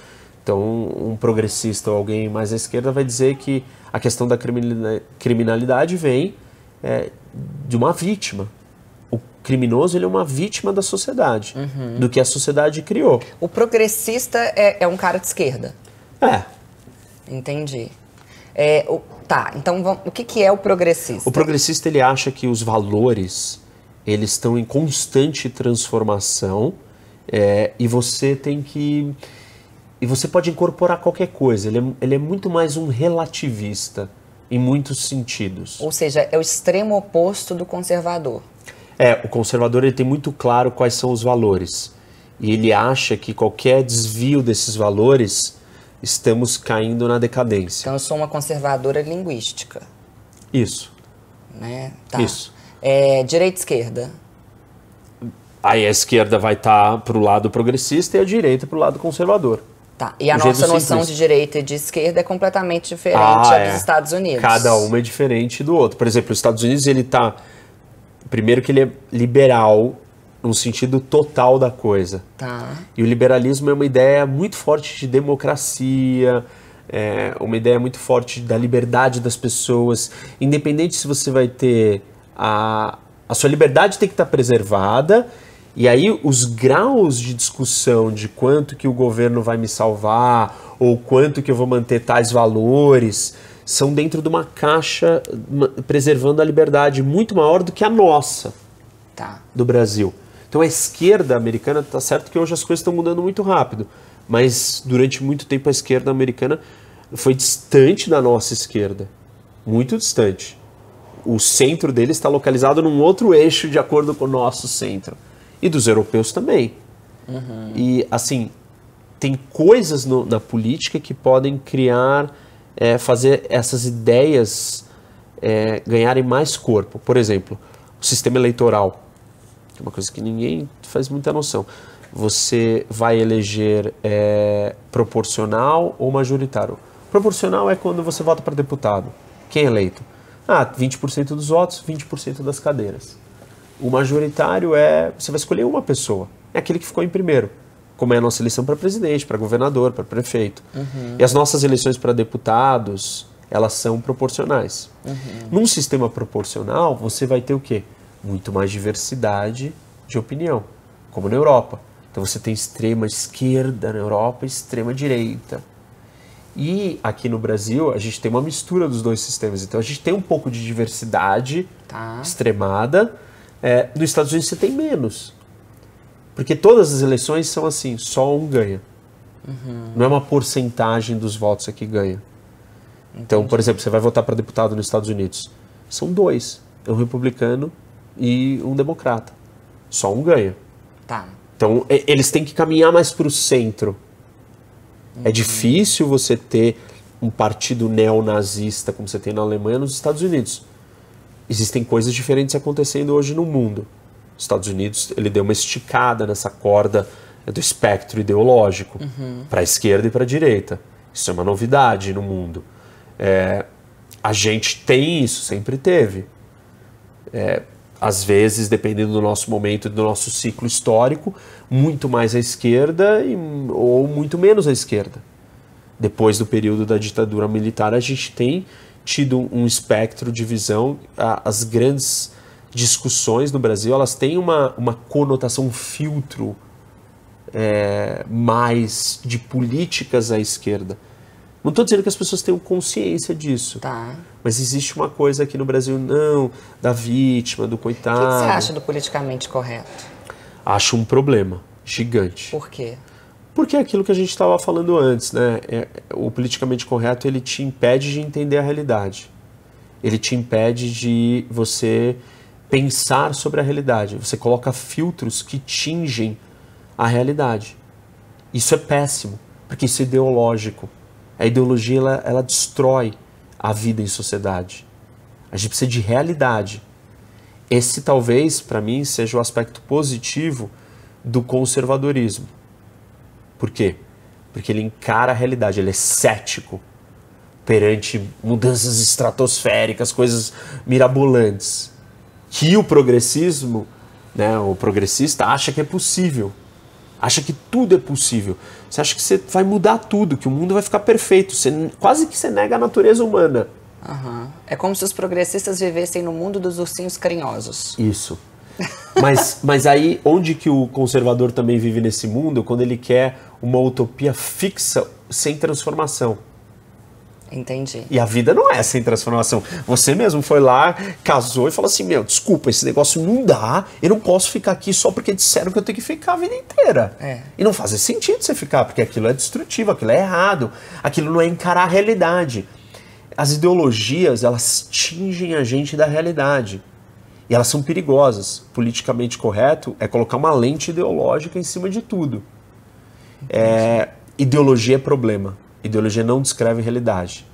B: Então, um progressista ou alguém mais à esquerda vai dizer que a questão da criminalidade vem é, de uma vítima. O criminoso ele é uma vítima da sociedade, uhum. do que a sociedade criou. O progressista
A: é, é um cara de esquerda. É. Entendi. É, o, tá, então o que, que é o progressista? O
B: progressista ele acha que os valores eles estão em constante transformação é, e você tem que e você pode incorporar qualquer coisa. Ele é, ele é, muito mais um relativista em muitos sentidos.
A: Ou seja, é o extremo oposto do conservador.
B: É, o conservador ele tem muito claro quais são os valores. E ele acha que qualquer desvio desses valores estamos caindo na decadência.
A: Então eu sou uma conservadora linguística. Isso. Né? Tá. Isso. É, direita esquerda.
B: Aí a esquerda vai estar tá para o lado progressista e a direita para o lado conservador. Tá. E a nossa noção simples. de
A: direita e de esquerda é completamente diferente ah, é. dos Estados Unidos. Cada
B: uma é diferente do outro. Por exemplo, os Estados Unidos, ele tá. Primeiro que ele é liberal no sentido total da coisa. Tá. E o liberalismo é uma ideia muito forte de democracia, é uma ideia muito forte da liberdade das pessoas. Independente se você vai ter a, a sua liberdade tem que estar tá preservada, e aí os graus de discussão de quanto que o governo vai me salvar ou quanto que eu vou manter tais valores são dentro de uma caixa preservando a liberdade muito maior do que a nossa tá. do Brasil. Então a esquerda americana, tá certo que hoje as coisas estão mudando muito rápido, mas durante muito tempo a esquerda americana foi distante da nossa esquerda, muito distante. O centro dele está localizado num outro eixo de acordo com o nosso centro e dos europeus também. Uhum. E, assim, tem coisas no, na política que podem criar, é, fazer essas ideias é, ganharem mais corpo. Por exemplo, o sistema eleitoral, que é uma coisa que ninguém faz muita noção. Você vai eleger é, proporcional ou majoritário? Proporcional é quando você vota para deputado. Quem é eleito? Ah, 20% dos votos, 20% das cadeiras. O majoritário é. Você vai escolher uma pessoa. É aquele que ficou em primeiro. Como é a nossa eleição para presidente, para governador, para prefeito. Uhum. E as nossas eleições para deputados, elas são proporcionais. Uhum. Num sistema proporcional, você vai ter o quê? Muito mais diversidade de opinião, como na Europa. Então você tem extrema esquerda na Europa, extrema direita. E aqui no Brasil, a gente tem uma mistura dos dois sistemas. Então a gente tem um pouco de diversidade tá. extremada, é, nos Estados Unidos você tem menos. Porque todas as eleições são assim, só um ganha. Uhum. Não é uma porcentagem dos votos é que ganha. Entendi. Então, por exemplo, você vai votar para deputado nos Estados Unidos. São dois. É um republicano e um democrata. Só um ganha. Tá. Então, eles têm que caminhar mais para o centro. Uhum. É difícil você ter um partido neonazista como você tem na Alemanha nos Estados Unidos existem coisas diferentes acontecendo hoje no mundo. Os Estados Unidos ele deu uma esticada nessa corda né, do espectro ideológico uhum. para a esquerda e para a direita. Isso é uma novidade no mundo. É, a gente tem isso, sempre teve. É, às vezes, dependendo do nosso momento e do nosso ciclo histórico, muito mais à esquerda e, ou muito menos à esquerda. Depois do período da ditadura militar, a gente tem tido um espectro de visão. As grandes discussões no Brasil elas têm uma, uma conotação, um filtro é, mais de políticas à esquerda. Não estou dizendo que as pessoas tenham consciência disso. Tá. Mas existe uma coisa aqui no Brasil, não, da vítima, do coitado. O que, que você acha
A: do politicamente correto?
B: Acho um problema gigante.
A: Por quê? Porque é aquilo que a gente
B: estava falando antes, né? É, o politicamente correto ele te impede de entender a realidade. Ele te impede de você pensar sobre a realidade. Você coloca filtros que tingem a realidade. Isso é péssimo, porque isso é ideológico. A ideologia ela, ela destrói a vida em sociedade. A gente precisa de realidade. Esse talvez, para mim, seja o aspecto positivo do conservadorismo por quê? Porque ele encara a realidade, ele é cético perante mudanças estratosféricas, coisas mirabolantes. Que o progressismo, né, o progressista, acha que é possível. Acha que tudo é possível. Você acha que você vai mudar tudo, que o mundo vai ficar perfeito. Você, quase que você nega a natureza humana. Uhum.
A: É como se os progressistas vivessem no mundo dos ursinhos carinhosos.
B: Isso. Mas, mas aí, onde que o conservador também vive nesse mundo, quando ele quer uma utopia fixa sem transformação?
A: Entendi. E
B: a vida não é sem transformação. Você mesmo foi lá, casou e falou assim: meu, desculpa, esse negócio não dá, eu não posso ficar aqui só porque disseram que eu tenho que ficar a vida inteira. É. E não faz sentido você ficar, porque aquilo é destrutivo, aquilo é errado, aquilo não é encarar a realidade. As ideologias, elas tingem a gente da realidade. E elas são perigosas. Politicamente correto é colocar uma lente ideológica em cima de tudo. É, ideologia é problema. Ideologia não descreve realidade.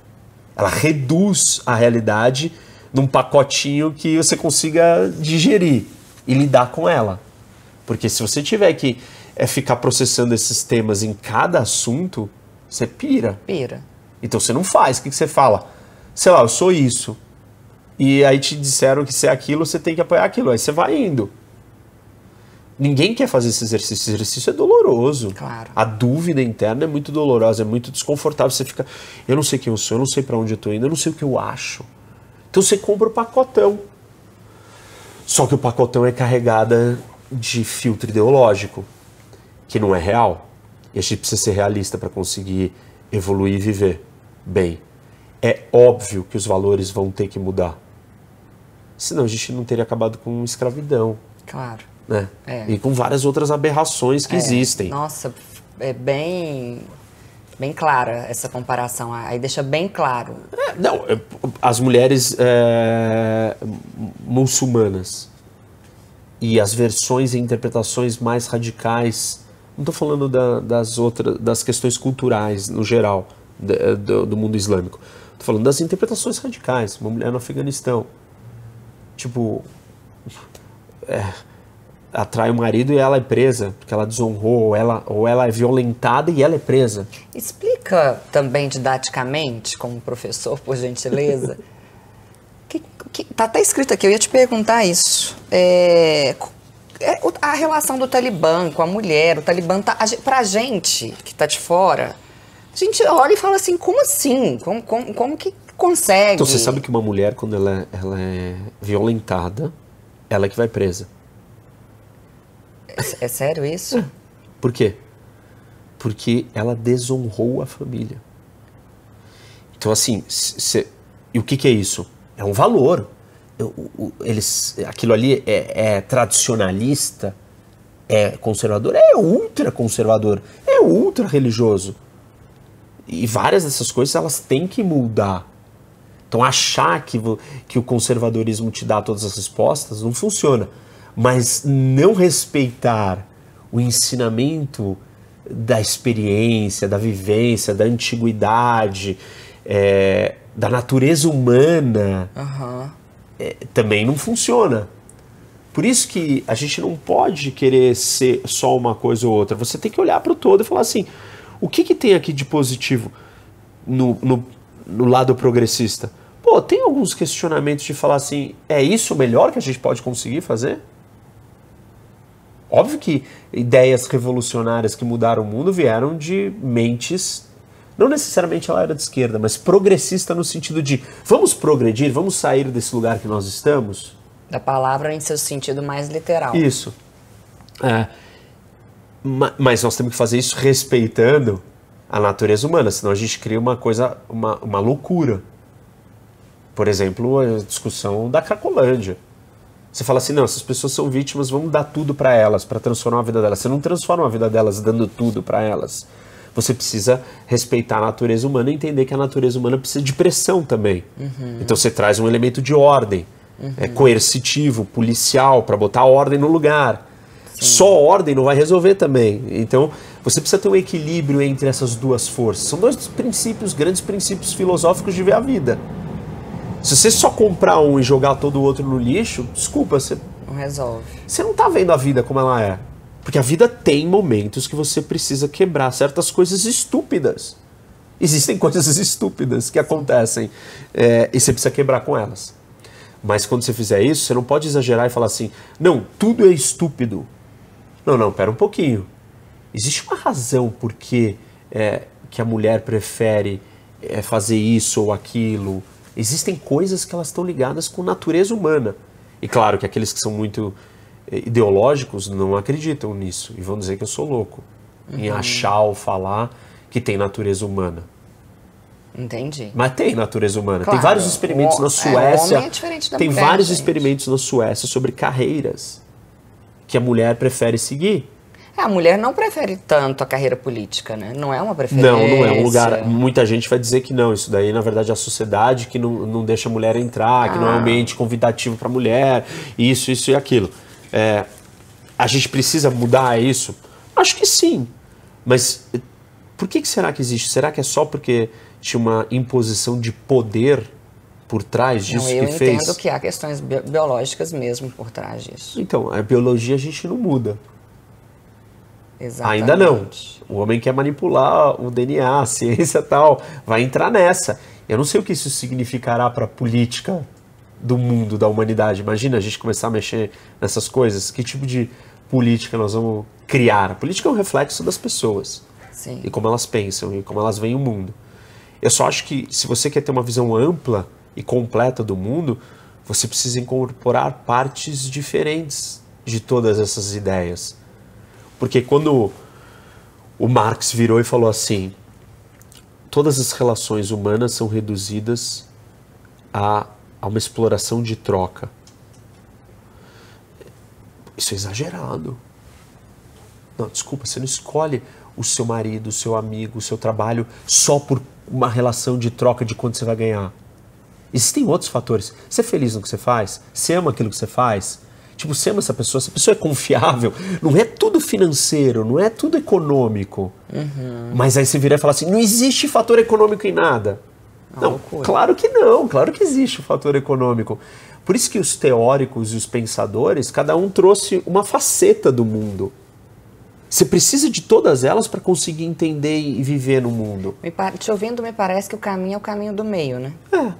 B: Ela reduz a realidade num pacotinho que você consiga digerir e lidar com ela. Porque se você tiver que é, ficar processando esses temas em cada assunto, você pira. Pira. Então você não faz. O que, que você fala? Sei lá, eu sou isso. E aí te disseram que se é aquilo, você tem que apoiar aquilo. Aí você vai indo. Ninguém quer fazer esse exercício. Esse exercício é doloroso. Claro. A dúvida interna é muito dolorosa, é muito desconfortável. Você fica, eu não sei quem eu sou, eu não sei para onde eu estou indo, eu não sei o que eu acho. Então você compra o pacotão. Só que o pacotão é carregada de filtro ideológico, que não é real. E a gente precisa ser realista para conseguir evoluir e viver bem. É óbvio que os valores vão ter que mudar senão a gente não teria acabado com escravidão. Claro. Né? É. E com várias outras aberrações que é. existem.
A: Nossa, é bem bem clara essa comparação. Aí deixa bem claro. É, não,
B: é, as mulheres é, muçulmanas e as versões e interpretações mais radicais. Não estou falando da, das outras, das questões culturais no geral do, do mundo islâmico. Estou falando das interpretações radicais. Uma mulher no Afeganistão, tipo, é, atrai o marido e ela é presa, porque ela desonrou, ou ela, ou ela é violentada e ela é presa.
A: Explica também didaticamente, como professor, por gentileza. que, que, tá até escrito aqui, eu ia te perguntar isso. É, é a relação do Talibã com a mulher, o Talibã tá. Pra gente que tá de fora a gente olha e fala assim, como assim? Como, como, como que consegue? Então você sabe
B: que uma mulher, quando ela, ela é violentada, ela é que vai presa.
A: É, é sério isso?
B: Por quê? Porque ela desonrou a família. Então, assim, cê, e o que, que é isso? É um valor. Eu, eu, eles, aquilo ali é, é, tradicionalista, é conservador, é ultra conservador, é ultra religioso. E várias dessas coisas elas têm que mudar. Então achar que, que o conservadorismo te dá todas as respostas não funciona. Mas não respeitar o ensinamento da experiência, da vivência, da antiguidade, é, da natureza humana, uhum. é, também não funciona. Por isso que a gente não pode querer ser só uma coisa ou outra. Você tem que olhar para o todo e falar assim: o que, que tem aqui de positivo no, no, no lado progressista? Pô, tem alguns questionamentos de falar assim: é isso o melhor que a gente pode conseguir fazer? Óbvio que ideias revolucionárias que mudaram o mundo vieram de mentes. Não necessariamente ela era de esquerda, mas progressista no sentido de vamos progredir, vamos sair desse lugar que nós estamos.
A: Da palavra em seu sentido mais literal. Isso.
B: É. Mas nós temos que fazer isso respeitando a natureza humana, senão a gente cria uma coisa, uma, uma loucura. Por exemplo, a discussão da Cracolândia. Você fala assim, não, essas pessoas são vítimas, vamos dar tudo para elas, para transformar a vida delas. Você não transforma a vida delas dando tudo para elas. Você precisa respeitar a natureza humana e entender que a natureza humana precisa de pressão também. Uhum. Então você traz um elemento de ordem, é uhum. é coercitivo, policial, para botar ordem no lugar. Só ordem não vai resolver também. Então, você precisa ter um equilíbrio entre essas duas forças. São dois princípios, grandes princípios filosóficos de ver a vida. Se você só comprar um e jogar todo o outro no lixo, desculpa, você.
A: Não resolve. Você não está vendo
B: a vida como ela é. Porque a vida tem momentos que você precisa quebrar certas coisas estúpidas. Existem coisas estúpidas que acontecem é, e você precisa quebrar com elas. Mas quando você fizer isso, você não pode exagerar e falar assim: não, tudo é estúpido. Não, não, pera um pouquinho. Existe uma razão por que, é, que a mulher prefere é, fazer isso ou aquilo. Existem coisas que elas estão ligadas com natureza humana. E claro que aqueles que são muito é, ideológicos não acreditam nisso e vão dizer que eu sou louco
A: uhum. em achar
B: ou falar que tem natureza humana. Entendi. Mas tem natureza humana. Claro. Tem vários experimentos o, na Suécia. É, o homem é diferente da tem mulher, vários gente.
A: experimentos na Suécia sobre carreiras que a mulher prefere seguir. É, a mulher não prefere tanto a carreira política, né? Não é uma preferência. Não, não é um lugar.
B: Muita gente vai dizer que não. Isso daí, na verdade, é a sociedade que não, não deixa a mulher entrar, ah. que não é um ah. ambiente convidativo para a mulher, isso, isso e aquilo. É, a gente precisa mudar isso? Acho que sim. Mas por que, que será que existe? Será que é só porque tinha uma imposição de poder por trás disso não, que fez? Eu entendo
A: que há questões biológicas mesmo por trás disso.
B: Então, a biologia a gente não muda.
A: Exatamente. Ainda não.
B: O homem quer manipular o DNA, a ciência tal, vai entrar nessa. Eu não sei o que isso significará para a política do mundo, da humanidade. Imagina a gente começar a mexer nessas coisas. Que tipo de política nós vamos criar? A política é um reflexo das pessoas. Sim. E como elas pensam e como elas veem o mundo. Eu só acho que se você quer ter uma visão ampla e completa do mundo, você precisa incorporar partes diferentes de todas essas ideias. Porque quando o Marx virou e falou assim: todas as relações humanas são reduzidas a, a uma exploração de troca. Isso é exagerado. Não, desculpa, você não escolhe o seu marido, o seu amigo, o seu trabalho só por uma relação de troca de quanto você vai ganhar. Existem outros fatores. Ser feliz no que você faz, você ama aquilo que você faz. Tipo, você ama essa pessoa, essa pessoa é confiável. Não é tudo financeiro, não é tudo econômico. Uhum. Mas aí você virar e falar assim: não existe fator econômico em nada. Ah, não, loucura. claro que não, claro que existe o fator econômico. Por isso que os teóricos e os pensadores, cada um trouxe uma faceta do mundo. Você precisa de todas elas para conseguir entender e viver no mundo.
A: Me par... Te ouvindo, me parece que o caminho é o caminho do meio, né?
B: É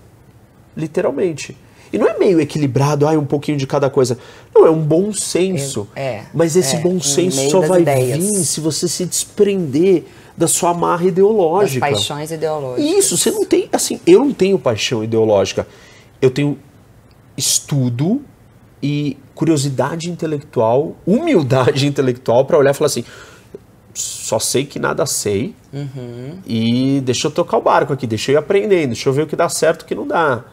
B: literalmente. E não é meio equilibrado, ah, um pouquinho de cada coisa. Não, é um bom senso. É, é. mas esse é, bom senso só vai ideias. vir se você se desprender da sua amarra ideológica. Das paixões
A: ideológicas.
B: Isso, você não tem, assim, eu não tenho paixão ideológica. Eu tenho estudo e curiosidade intelectual, humildade intelectual para olhar e falar assim, só sei que nada sei uhum. e deixa eu tocar o barco aqui, deixa eu ir aprendendo, deixa eu ver o que dá certo e o que não dá.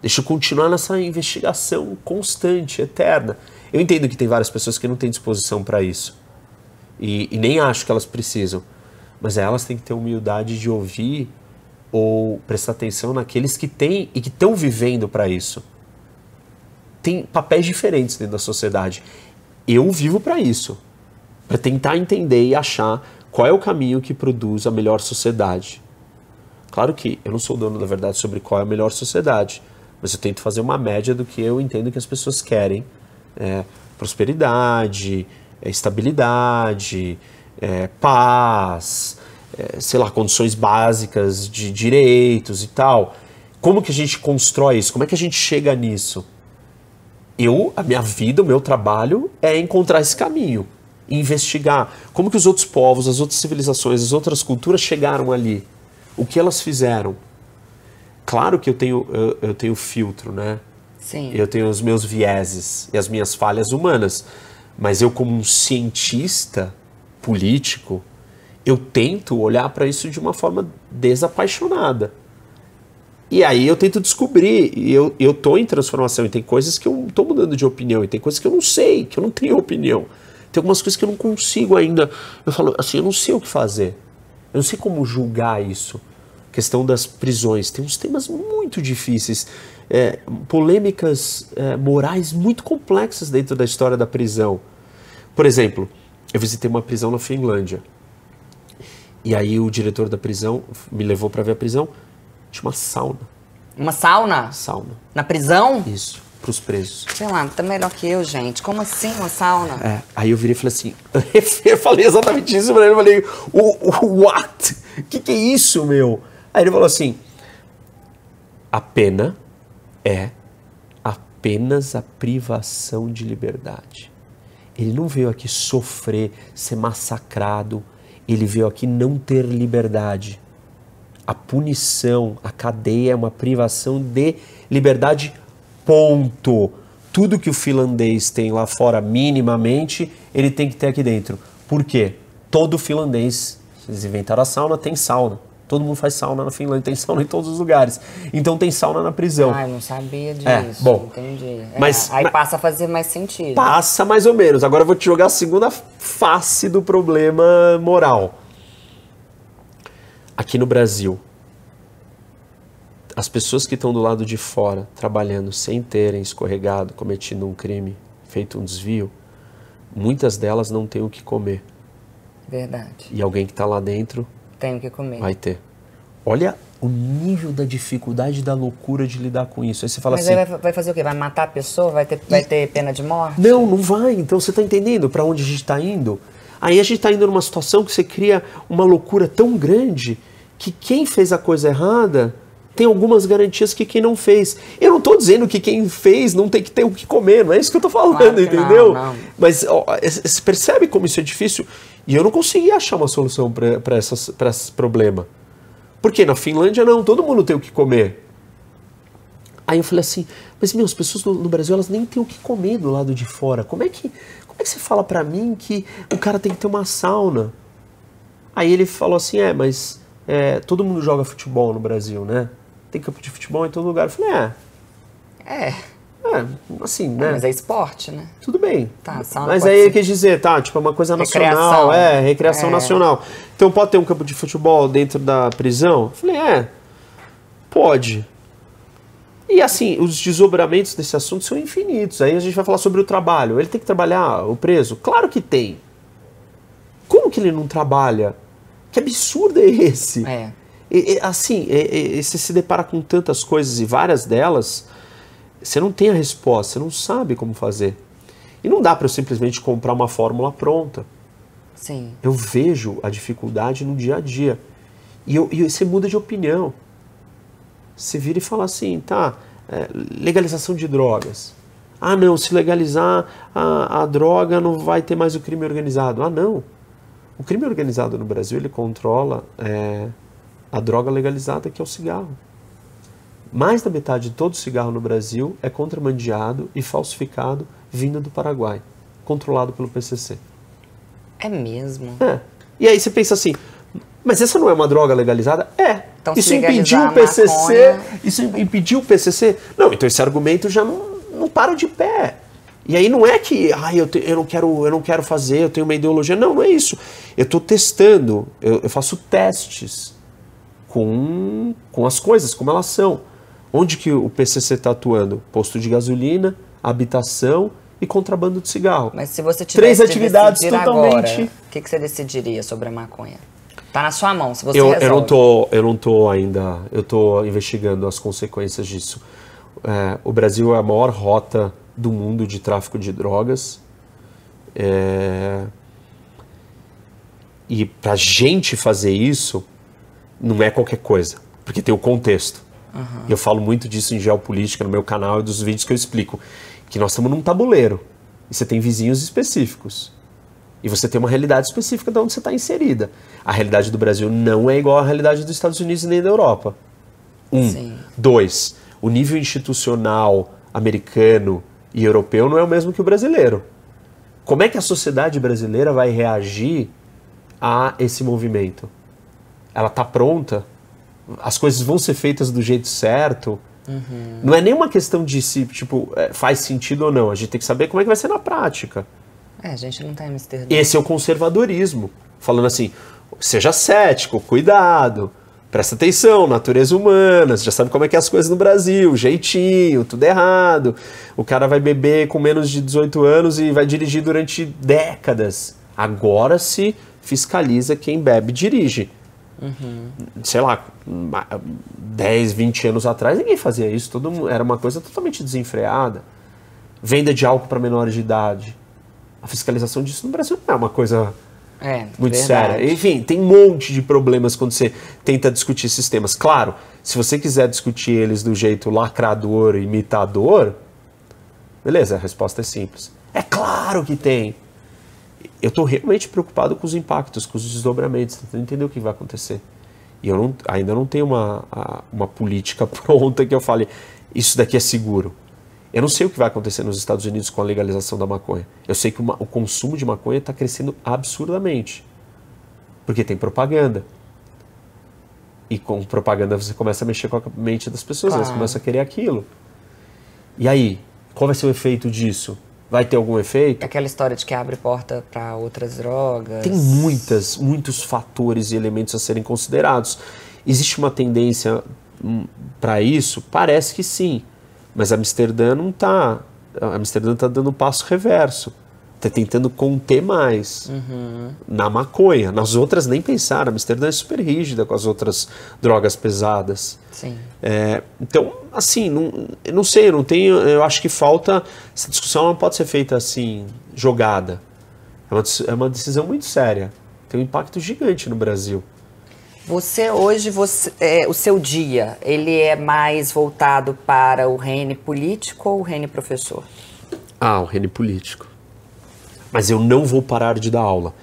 B: Deixa eu continuar nessa investigação constante, eterna. Eu entendo que tem várias pessoas que não têm disposição para isso. E, e, nem acho que elas precisam. Mas elas têm que ter humildade de ouvir ou prestar atenção naqueles que têm e que estão vivendo para isso. Tem papéis diferentes dentro da sociedade. Eu vivo para isso. Para tentar entender e achar qual é o caminho que produz a melhor sociedade. Claro que eu não sou dono da verdade sobre qual é a melhor sociedade mas eu tento fazer uma média do que eu entendo que as pessoas querem. É, prosperidade, é, estabilidade, é, paz, é, sei lá, condições básicas de direitos e tal. Como que a gente constrói isso? Como é que a gente chega nisso? Eu, a minha vida, o meu trabalho é encontrar esse caminho, investigar como que os outros povos, as outras civilizações, as outras culturas chegaram ali, o que elas fizeram, Claro que eu tenho, eu, eu tenho filtro, né? Sim. Eu tenho os meus vieses e as minhas falhas humanas. Mas eu, como um cientista político, eu tento olhar para isso de uma forma desapaixonada. E aí eu tento descobrir, e eu, eu tô em transformação, e tem coisas que eu tô mudando de opinião, e tem coisas que eu não sei, que eu não tenho opinião. Tem algumas coisas que eu não consigo ainda. Eu falo assim, eu não sei o que fazer. Eu não sei como julgar isso questão das prisões. Tem uns temas muito difíceis, é, polêmicas é, morais muito complexas dentro da história da prisão. Por exemplo, eu visitei uma prisão na Finlândia. E aí o diretor da prisão me levou para ver a prisão. Tinha uma sauna.
A: Uma sauna? Sauna.
B: Na prisão? Isso, para os presos.
A: Sei lá, tá melhor que eu, gente. Como assim uma sauna?
B: É, aí eu virei e falei assim... eu falei exatamente isso pra ele. Eu falei, o, o what? O que, que é isso, meu? Aí ele falou assim: a pena é apenas a privação de liberdade. Ele não veio aqui sofrer, ser massacrado, ele veio aqui não ter liberdade. A punição, a cadeia é uma privação de liberdade, ponto. Tudo que o finlandês tem lá fora, minimamente, ele tem que ter aqui dentro. Por quê? Todo finlandês, vocês inventaram a sauna, tem sauna. Todo mundo faz sauna na Finlândia, tem sauna em todos os lugares. Então tem sauna na prisão. Ah, eu não
A: sabia é, disso. É, bom, entendi. É, mas, aí mas, passa a fazer mais sentido. Passa
B: mais ou menos. Agora eu vou te jogar a segunda face do problema moral. Aqui no Brasil, as pessoas que estão do lado de fora trabalhando sem terem escorregado, cometido um crime, feito um desvio, muitas delas não têm o que comer.
A: Verdade.
B: E alguém que está lá dentro
A: tenho que comer. Vai
B: ter. Olha o nível da dificuldade da loucura de lidar com isso. Aí você fala Mas assim. Mas
A: vai, vai fazer o quê? Vai matar a pessoa? Vai ter, e... vai ter pena de morte?
B: Não, não vai. Então você está entendendo para onde a gente está indo? Aí a gente está indo numa situação que você cria uma loucura tão grande que quem fez a coisa errada tem algumas garantias que quem não fez. Eu não estou dizendo que quem fez não tem que ter o que comer, não é isso que eu estou falando, claro entendeu? Não, não. Mas ó, é, é, você percebe como isso é difícil? E eu não consegui achar uma solução para esse problema. Porque na Finlândia não, todo mundo tem o que comer. Aí eu falei assim, mas meu, as pessoas no, no, Brasil elas nem têm o que comer do lado de fora. Como é que, como é que você fala para mim que o cara tem que ter uma sauna? Aí ele falou assim, é, mas é, todo mundo joga futebol no Brasil, né? Tem campo de futebol em todo lugar. Eu falei, é.
A: É. É, assim, né? É, mas é esporte, né? Tudo bem. Tá, mas aí ele assim.
B: quis dizer, tá, tipo, é uma coisa nacional, recreação. é, recreação é. nacional. Então pode ter um campo de futebol dentro da prisão? Eu falei, é, pode. E assim, os desdobramentos desse assunto são infinitos. Aí a gente vai falar sobre o trabalho. Ele tem que trabalhar, o preso? Claro que tem. Como que ele não trabalha? Que absurdo é esse? É. E, e, assim, e, e, você se depara com tantas coisas e várias delas você não tem a resposta, você não sabe como fazer. E não dá para eu simplesmente comprar uma fórmula pronta. Sim. Eu vejo a dificuldade no dia a dia. E, eu, e você muda de opinião. Você vira e fala assim, tá, é, legalização de drogas. Ah, não, se legalizar a, a droga não vai ter mais o crime organizado. Ah, não. O crime organizado no Brasil, ele controla é, a droga legalizada, que é o cigarro. Mais da metade de todo cigarro no Brasil é contrabandeado e falsificado vindo do Paraguai, controlado pelo PCC. É mesmo? É. E aí você pensa assim, mas essa não é uma droga legalizada?
A: É. Então, isso impediu o PCC, maconha...
B: isso impediu o PCC? Não, então esse argumento já não, não para de pé. E aí não é que, ai eu, te, eu, não quero, eu não quero fazer, eu tenho uma ideologia. Não, não é isso. Eu estou testando, eu, eu faço testes com, com as coisas, como elas são. Onde que o PCC está atuando? Posto de gasolina, habitação e contrabando de cigarro.
A: Mas se você tivesse Três atividades de totalmente. o que, que você decidiria sobre a maconha? Tá na sua mão, se você eu, eu não
B: tô, eu não tô ainda, eu tô investigando as consequências disso. É, o Brasil é a maior rota do mundo de tráfico de drogas. É... E para gente fazer isso não é qualquer coisa, porque tem o contexto. Uhum. Eu falo muito disso em geopolítica no meu canal e dos vídeos que eu explico. Que nós estamos num tabuleiro e você tem vizinhos específicos. E você tem uma realidade específica de onde você está inserida. A realidade do Brasil não é igual à realidade dos Estados Unidos nem da Europa. Um. Sim. Dois. O nível institucional americano e europeu não é o mesmo que o brasileiro. Como é que a sociedade brasileira vai reagir a esse movimento? Ela está pronta as coisas vão ser feitas do jeito certo. Uhum. Não é nenhuma questão de se, tipo, é, faz sentido ou não. A gente tem que saber como é que vai ser na prática.
A: É, a gente não tá
B: Esse é o conservadorismo. Falando assim, seja cético, cuidado, presta atenção, natureza humana, você já sabe como é que é as coisas no Brasil, jeitinho, tudo errado. O cara vai beber com menos de 18 anos e vai dirigir durante décadas. Agora se fiscaliza quem bebe e dirige. Uhum. Sei lá, 10, 20 anos atrás, ninguém fazia isso. Todo mundo, era uma coisa totalmente desenfreada. Venda de álcool para menores de idade. A fiscalização disso no Brasil não é uma coisa
A: é, muito verdade. séria.
B: Enfim, tem um monte de problemas quando você tenta discutir esses temas. Claro, se você quiser discutir eles do jeito lacrador, imitador, beleza, a resposta é simples. É claro que tem eu estou realmente preocupado com os impactos, com os desdobramentos, tentando entender o que vai acontecer. E eu não, ainda não tenho uma, uma política pronta que eu fale, isso daqui é seguro. Eu não sei o que vai acontecer nos Estados Unidos com a legalização da maconha. Eu sei que uma, o consumo de maconha está crescendo absurdamente. Porque tem propaganda. E com propaganda você começa a mexer com a mente das pessoas, claro. elas começam a querer aquilo. E aí, qual vai ser o efeito disso? Vai ter algum efeito? Aquela história de que
A: abre porta para outras drogas. Tem muitas,
B: muitos fatores e elementos a serem considerados. Existe uma tendência hum, para isso? Parece que sim. Mas Amsterdã não está. Amsterdã está dando um passo reverso tá tentando conter mais
A: uhum.
B: na maconha. Nas outras nem pensar. Amsterdã é super rígida com as outras drogas pesadas. É, então, assim, não, não sei, eu não tenho. Eu acho que falta. Essa discussão não pode ser feita assim, jogada. É uma, é uma decisão muito séria. Tem um impacto gigante no Brasil.
A: Você hoje, você, é, o seu dia, ele é mais voltado para o reino político ou o reino professor?
B: Ah, o reino político mas eu não vou parar de dar aula.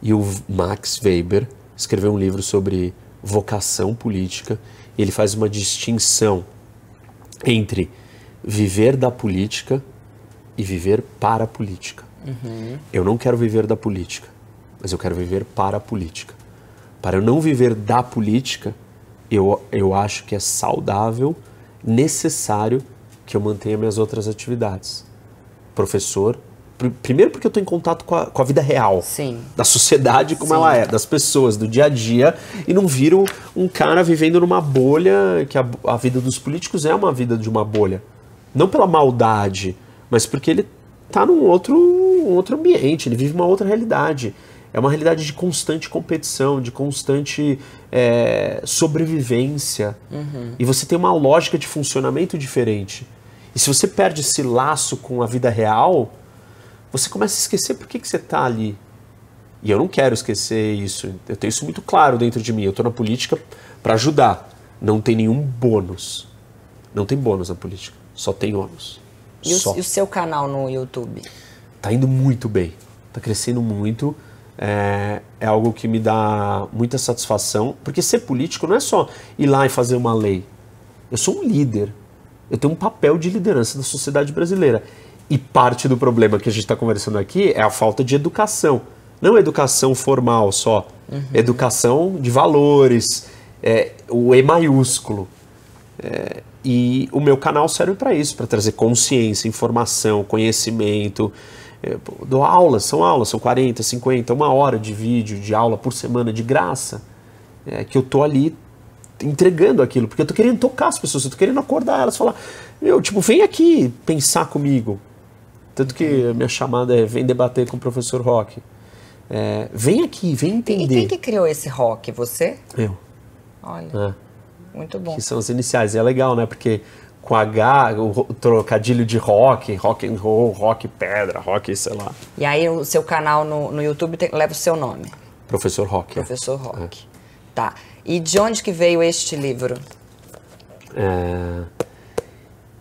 B: E o Max Weber escreveu um livro sobre vocação política. Ele faz uma distinção entre viver da política e viver para a política. Uhum. Eu não quero viver da política, mas eu quero viver para a política. Para eu não viver da política, eu, eu acho que é saudável, necessário que eu mantenha minhas outras atividades. Professor, primeiro porque eu estou em contato com a, com a vida real, Sim. da sociedade como Sim. ela é, das pessoas, do dia a dia, e não viro um cara vivendo numa bolha, que a, a vida dos políticos é uma vida de uma bolha. Não pela maldade, mas porque ele está num outro, um outro ambiente, ele vive uma outra realidade. É uma realidade de constante competição, de constante é, sobrevivência. Uhum. E você tem uma lógica de funcionamento diferente. E se você perde esse laço com a vida real, você começa a esquecer por que, que você está ali. E eu não quero esquecer isso. Eu tenho isso muito claro dentro de mim. Eu estou na política para ajudar. Não tem nenhum bônus. Não tem bônus na política. Só tem ônus.
A: E, Só. O, e o seu canal no YouTube?
B: Tá indo muito bem. Tá crescendo muito. É, é, algo que me dá muita satisfação, porque ser político não é só ir lá e fazer uma lei. Eu sou um líder. Eu tenho um papel de liderança da sociedade brasileira. E parte do problema que a gente está conversando aqui é a falta de educação. Não educação formal só, uhum. educação de valores, é, o E maiúsculo. É, e o meu canal serve para isso, para trazer consciência, informação, conhecimento. Eu é, dou aulas, são aulas, são 40, 50, uma hora de vídeo, de aula por semana, de graça, é, que eu tô ali entregando aquilo, porque eu tô querendo tocar as pessoas, eu tô querendo acordar elas, falar, meu, tipo, vem aqui pensar comigo, tanto que a minha chamada é vem debater com o professor Rock. É, vem aqui, vem entender. E quem que
A: criou esse rock? Você? Eu. Olha.
B: É. Muito bom. Que são as iniciais. E é legal, né? Porque com H, o trocadilho de rock, rock and roll, rock pedra, rock, sei lá.
A: E aí o seu canal no, no YouTube tem, leva o seu nome.
B: Professor Rock.
A: Professor Rock. É. Tá. E de onde que veio este livro?
B: É,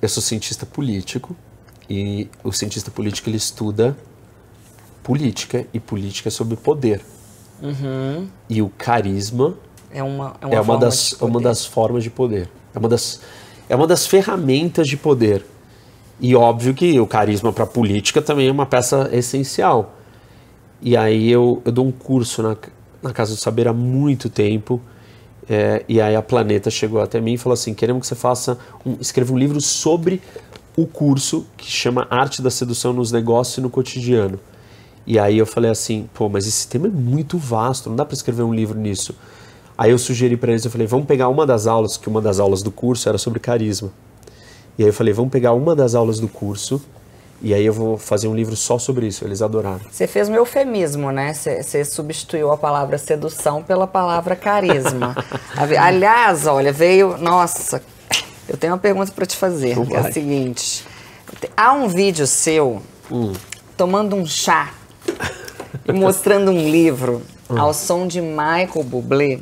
B: eu sou cientista político. E o cientista político ele estuda política e política é sobre poder.
A: Uhum.
B: E o carisma
A: é uma, é uma, é uma das,
B: é uma das formas de poder. É uma das, é uma das ferramentas de poder. E óbvio que o carisma para política também é uma peça essencial. E aí eu, eu dou um curso na, na Casa do Saber há muito tempo. É, e aí a Planeta chegou até mim e falou assim: queremos que você faça um, escreva um livro sobre o curso que chama Arte da Sedução nos Negócios e no Cotidiano. E aí eu falei assim, pô, mas esse tema é muito vasto, não dá para escrever um livro nisso. Aí eu sugeri para eles, eu falei, vamos pegar uma das aulas, que uma das aulas do curso era sobre carisma. E aí eu falei, vamos pegar uma das aulas do curso e aí eu vou fazer um livro só sobre isso. Eles adoraram.
A: Você fez um eufemismo, né? Você substituiu a palavra sedução pela palavra carisma. Aliás, olha, veio. Nossa, eu tenho uma pergunta para te fazer. Então é a seguinte: há um vídeo seu hum. tomando um chá e mostrando um livro hum. ao som de Michael Bublé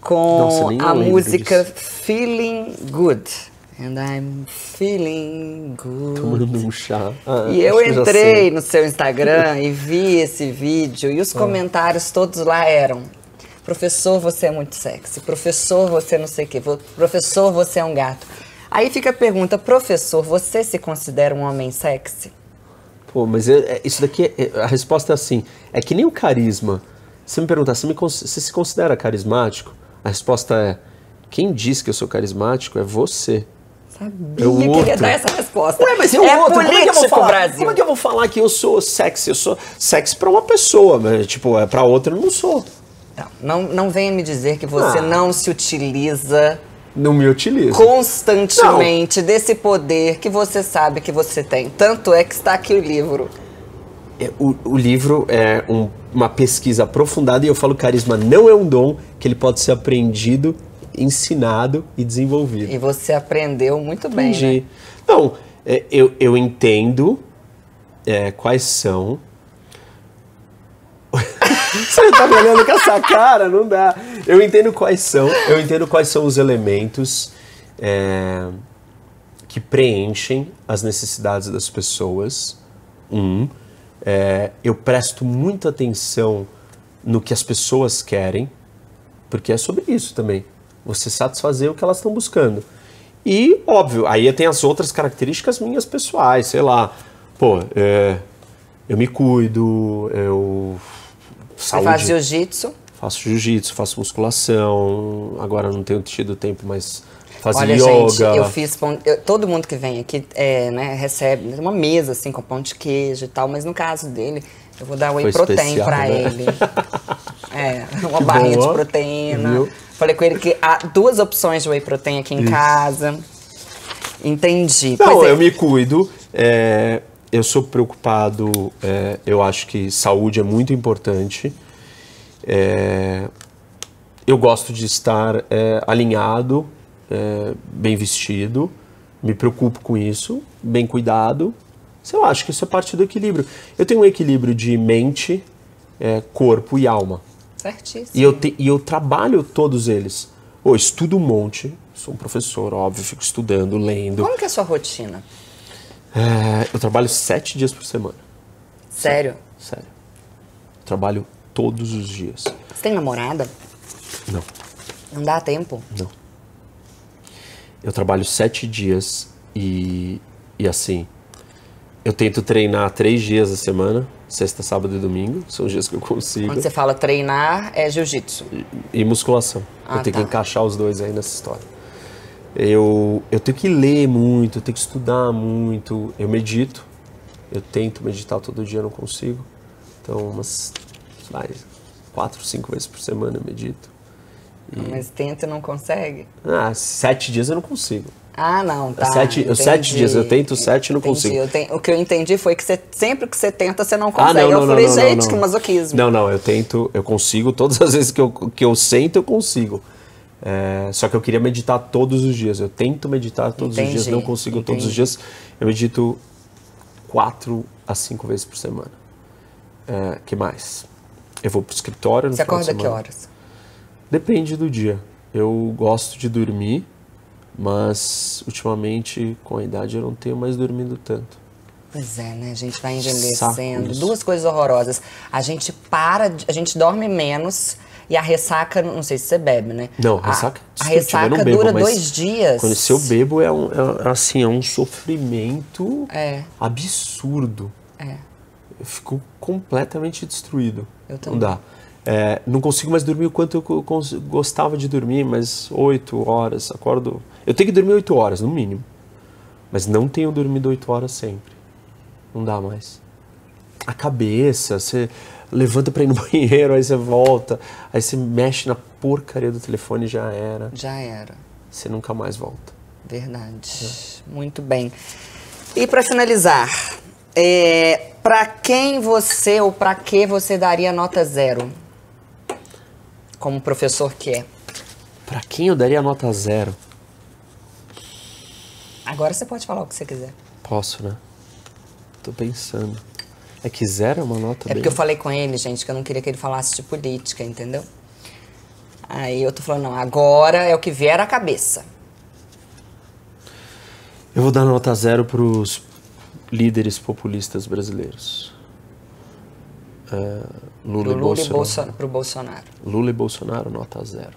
A: com Nossa, a música disso. Feeling Good. And I'm feeling good. Tomando um chá. Ah, e eu entrei no seu Instagram e vi esse vídeo e os ah. comentários todos lá eram Professor, você é muito sexy. Professor, você não sei o quê. Professor, você é um gato. Aí fica a pergunta, professor, você se considera um homem sexy?
B: Pô, mas eu, é, isso daqui, é, a resposta é assim, é que nem o carisma. Se me perguntar, você, me, você se considera carismático? A resposta é, quem diz que eu sou carismático é você.
A: Sabia é eu que outro. ia dar essa resposta. Ué, mas eu é outro. Como é, que eu vou falar? Brasil.
B: como é que eu vou falar que eu sou sexy? Eu sou sexy pra uma pessoa, mas, tipo, é pra outra eu não sou.
A: Não, não venha me dizer que você ah. não se utiliza não me utiliza. Constantemente não. desse poder que você sabe que você tem. Tanto é que está aqui o livro. É, o, o, livro
B: é um, uma pesquisa aprofundada e eu falo carisma não é um dom que ele pode ser aprendido, ensinado e desenvolvido.
A: E você aprendeu muito Aprendi. bem.
B: Né? Então, é, eu, eu entendo é, quais são você tá me olhando com essa cara, não dá. Eu entendo quais são, eu entendo quais são os elementos é, que preenchem as necessidades das pessoas. Um, é, eu presto muita atenção no que as pessoas querem, porque é sobre isso também. Você satisfazer o que elas estão buscando. E, óbvio, aí tem as outras características minhas pessoais, sei lá. Pô, é, eu me cuido, eu saúde. Você faz jiu-jitsu? Faço jiu-jitsu, faço musculação. Agora não tenho tido tempo, mas faço Olha, yoga. gente, eu
A: fiz pão, eu, todo mundo que vem aqui é, né, recebe uma mesa assim com pão de queijo e tal, mas no caso dele, eu vou dar whey Foi protein para né? ele. é, uma barrinha boa. de proteína. Viu? Falei com ele que há duas opções de whey protein aqui em Isso. casa. Entendi.
B: Não, é. eu me cuido. É, eu sou preocupado, é, eu acho que saúde é muito importante. É, eu gosto de estar é, alinhado, é, bem vestido, me preocupo com isso, bem cuidado. Eu acho que isso é parte do equilíbrio. Eu tenho um equilíbrio de mente, é, corpo e alma.
A: Certíssimo. E eu, te,
B: e eu trabalho todos eles. Eu estudo um monte, sou um professor, óbvio, fico estudando, lendo. Como
A: que é a sua rotina?
B: É, eu trabalho sete dias por semana. Sério? Sério. Eu trabalho todos os dias. Você
A: tem namorada? Não. Não dá tempo?
B: Não. Eu trabalho sete dias e, e assim, eu tento treinar três dias a semana, sexta, sábado e domingo, são os dias que eu consigo. Quando você
A: fala treinar, é jiu-jitsu. E,
B: e, musculação. Ah, eu tenho tá. que encaixar os dois aí nessa história eu, eu tenho que ler muito, eu tenho que estudar muito, eu medito, eu tento meditar todo dia, não consigo. Então, umas quatro, cinco vezes por semana eu medito. E... Ah, mas
A: tenta e não consegue?
B: Ah, sete dias eu não consigo. Ah, não, tá. Sete, sete dias, eu tento sete e não entendi. consigo.
A: Te, o que eu entendi foi que você, sempre que você tenta, você não ah, consegue. Ah, não, não, eu não, falei, não, gente, não, que masoquismo.
B: Não, não, eu tento, eu consigo, todas as vezes que eu, que eu sento, eu consigo. É, só que eu queria meditar todos os dias. Eu tento meditar todos Entendi. os dias, não consigo Entendi. todos os dias. Eu medito quatro a cinco vezes por semana. É, que mais? Eu vou pro escritório no Você acorda que horas? Depende do dia. Eu gosto de dormir, mas ultimamente, com a idade, eu não tenho mais dormido tanto.
A: Pois é, né? A gente vai envelhecendo. Duas coisas horrorosas. A gente para, a gente dorme menos e a ressaca, não sei se você bebe, né? Não, a, ressaca. A ressaca eu não bebo, dura dois dias. Quando
B: eu bebo, é, um, é, é, assim, é um sofrimento é. absurdo. É. Eu fico completamente destruído. Eu também. Não dá. É, não consigo mais dormir o quanto eu gostava de dormir, mas oito horas, acordo. Eu tenho que dormir oito horas, no mínimo. Mas não tenho dormido oito horas sempre. Não dá mais. A cabeça, você levanta para ir no banheiro, aí você volta, aí você mexe na porcaria do telefone e já era.
A: Já era. Você nunca mais volta. Verdade. É. Muito bem. E para finalizar, é, para quem você ou para que você daria nota zero? Como professor que é.
B: Para quem eu daria nota zero?
A: Agora você pode falar o que você quiser.
B: Posso, né? Tô pensando. É que zero é uma nota É bem... porque eu falei
A: com ele, gente, que eu não queria que ele falasse de política, entendeu? Aí eu tô falando, não, agora é o que vier à cabeça.
B: Eu vou dar nota zero pros líderes populistas brasileiros. É, Lula, Lula e Bolsonaro. Bolsonaro. Pro Bolsonaro. Lula e Bolsonaro, nota zero.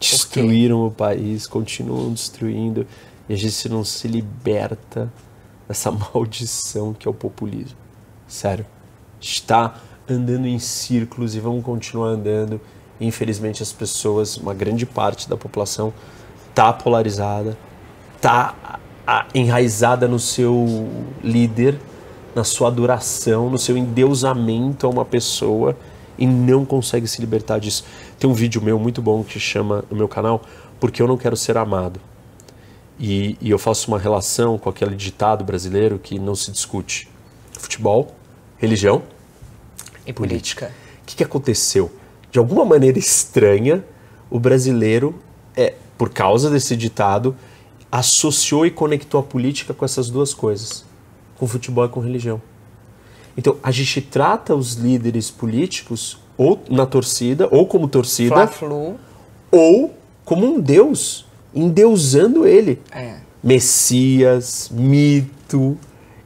B: Destruíram o país, continuam destruindo. E a gente não se liberta dessa maldição que é o populismo sério, está andando em círculos e vão continuar andando. Infelizmente, as pessoas, uma grande parte da população, está polarizada, está enraizada no seu líder, na sua adoração, no seu endeusamento a uma pessoa e não consegue se libertar disso. Tem um vídeo meu muito bom que chama no meu canal Porque Eu Não Quero Ser Amado. E, e eu faço uma relação com aquele ditado brasileiro que não se discute: futebol, religião e política. O que, que aconteceu? De alguma maneira estranha, o brasileiro, é, por causa desse ditado, associou e conectou a política com essas duas coisas, com futebol e com religião. Então, a gente trata os líderes políticos ou na torcida, ou como torcida, ou como um deus, endeusando ele. É. Messias, mito,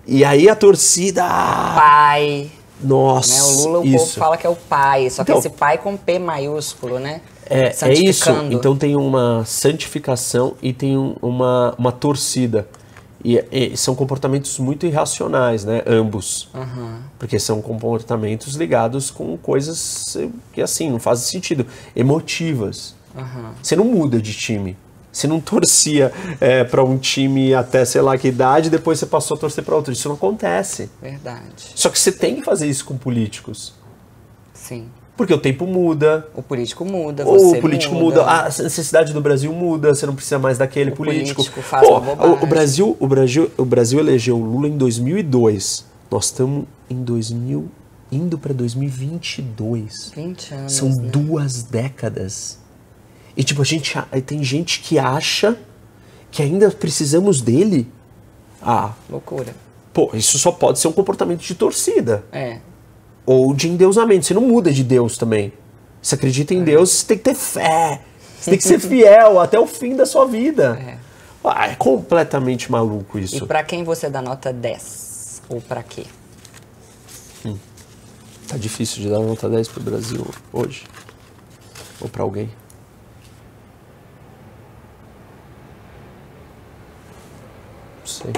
B: e aí a torcida. Ah, pai. Nossa. Né? O Lula, o isso. povo fala
A: que é o pai, só então, que esse pai com P maiúsculo, né? É, é isso. Então
B: tem uma santificação e tem uma, uma torcida. E, e, são comportamentos muito irracionais, né? Ambos. Uhum. Porque são comportamentos ligados com coisas que, assim, não fazem sentido. Emotivas. Uhum. Você não muda de time. Você não torcia é, para um time até sei lá que idade, depois você passou a torcer para outro. Isso não acontece.
A: Verdade.
B: Só que você tem que fazer isso com políticos.
A: Sim. Porque o tempo muda. O político muda, você O político muda. muda. a
B: necessidade do Brasil muda, você não precisa mais daquele o político. político faz Pô, o, o Brasil, o Brasil, o Brasil elegeu o Lula em 2002. Nós estamos em 2000, indo para 2022.
A: 20 anos. São né? duas
B: décadas. E tipo, a gente tem gente que acha que ainda precisamos dele. Ah, loucura. Pô, isso só pode ser um comportamento de torcida. É. Ou de endeusamento. Você não muda de Deus também. Você acredita em é. Deus, você tem que ter fé. Você tem que ser fiel até o fim da sua vida. É. Ah, é completamente maluco isso. E
A: para quem você dá nota 10? Ou para quê?
B: Hum. Tá difícil de dar nota 10 pro Brasil hoje. Ou para alguém. sei.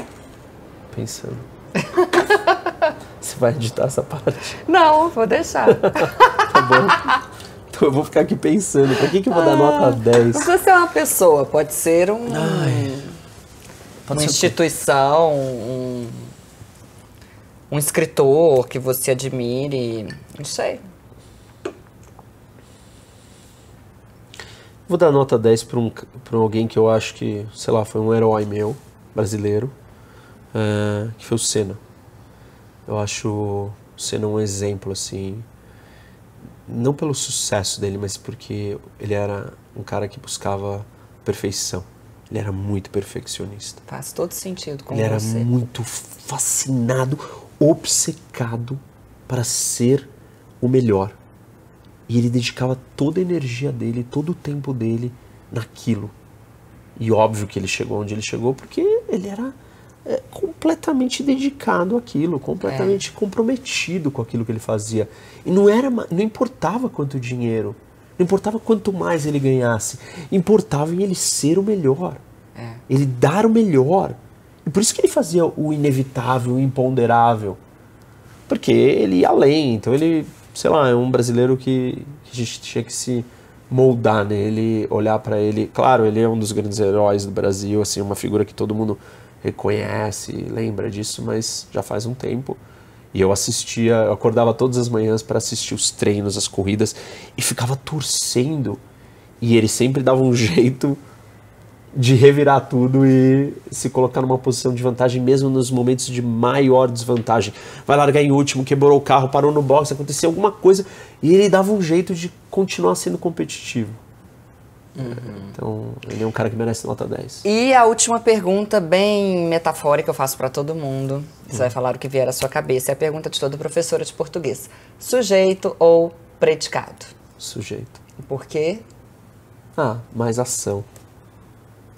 B: Pensando. Você vai editar essa parte?
A: Não, vou deixar. tá
B: bom. Então eu vou ficar aqui pensando, pra que, que eu vou dar ah, nota 10? Não precisa
A: ser uma pessoa, pode ser um, Ai, pode uma ser instituição, um, um escritor que você admire, não sei.
B: Vou dar nota 10 para um, pra alguém que eu acho que, sei lá, foi um herói meu brasileiro, uh, que foi o Senna. Eu acho o Senna um exemplo, assim, não pelo sucesso dele, mas porque ele era um cara que buscava perfeição. Ele era muito perfeccionista.
A: Faz todo sentido com ele você. Ele era
B: muito fascinado, obcecado para ser o melhor. E ele dedicava toda a energia dele, todo o tempo dele naquilo. E óbvio que ele chegou onde ele chegou porque ele era é, completamente dedicado àquilo, completamente é. comprometido com aquilo que ele fazia. E não era, não importava quanto dinheiro, não importava quanto mais ele ganhasse, importava em ele ser o melhor, é. ele dar o melhor. E por isso que ele fazia o inevitável, o imponderável, porque ele ia além. Então ele, sei lá, é um brasileiro que, que a gente tinha que se moldar nele, olhar para ele. Claro, ele é um dos grandes heróis do Brasil, assim, uma figura que todo mundo reconhece, lembra disso, mas já faz um tempo. E eu assistia, eu acordava todas as manhãs para assistir os treinos, as corridas e ficava torcendo. E ele sempre dava um jeito de revirar tudo e se colocar numa posição de vantagem mesmo nos momentos de maior desvantagem. Vai largar em último, quebrou o carro, parou no box, aconteceu alguma coisa e ele dava um jeito de continuar sendo competitivo. Uhum. Então, ele é um cara que merece nota 10.
A: E a última pergunta, bem metafórica, eu faço para todo mundo. Você uhum. vai hum. falar o que vier à sua cabeça. É a pergunta de toda professora de português: sujeito ou predicado?
B: Sujeito. Por quê? Ah, mais ação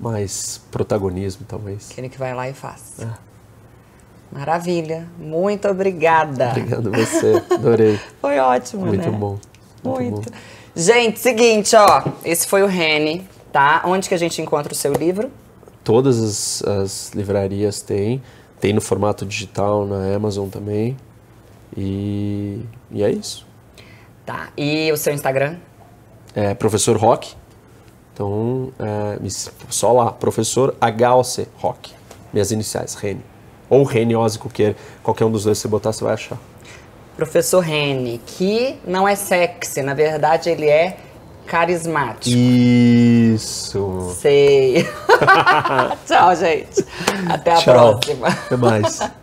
B: mais protagonismo, talvez.
A: Aquele é que vai lá e faz. É. Maravilha. Muito obrigada. Obrigado você.
B: Adorei.
A: foi ótimo, Muito né? Bom. Muito, Muito. Bom. Gente, seguinte, ó. Esse foi o Reni, tá? Onde que a gente encontra o seu livro?
B: Todas as, as livrarias têm. Tem no formato digital, na Amazon também. E, e é isso.
A: Tá. E o seu Instagram?
B: É professor Rock. Então, é, só lá, professor H.O.C. Rock, minhas iniciais, Rene. Ou Rene Ozicoqueira, qualquer um dos dois, se botar, você vai achar.
A: Professor Rene, que não é sexy, na verdade ele é carismático.
B: Isso.
A: Sei. Tchau, gente. Até a Tchau. próxima. Até mais.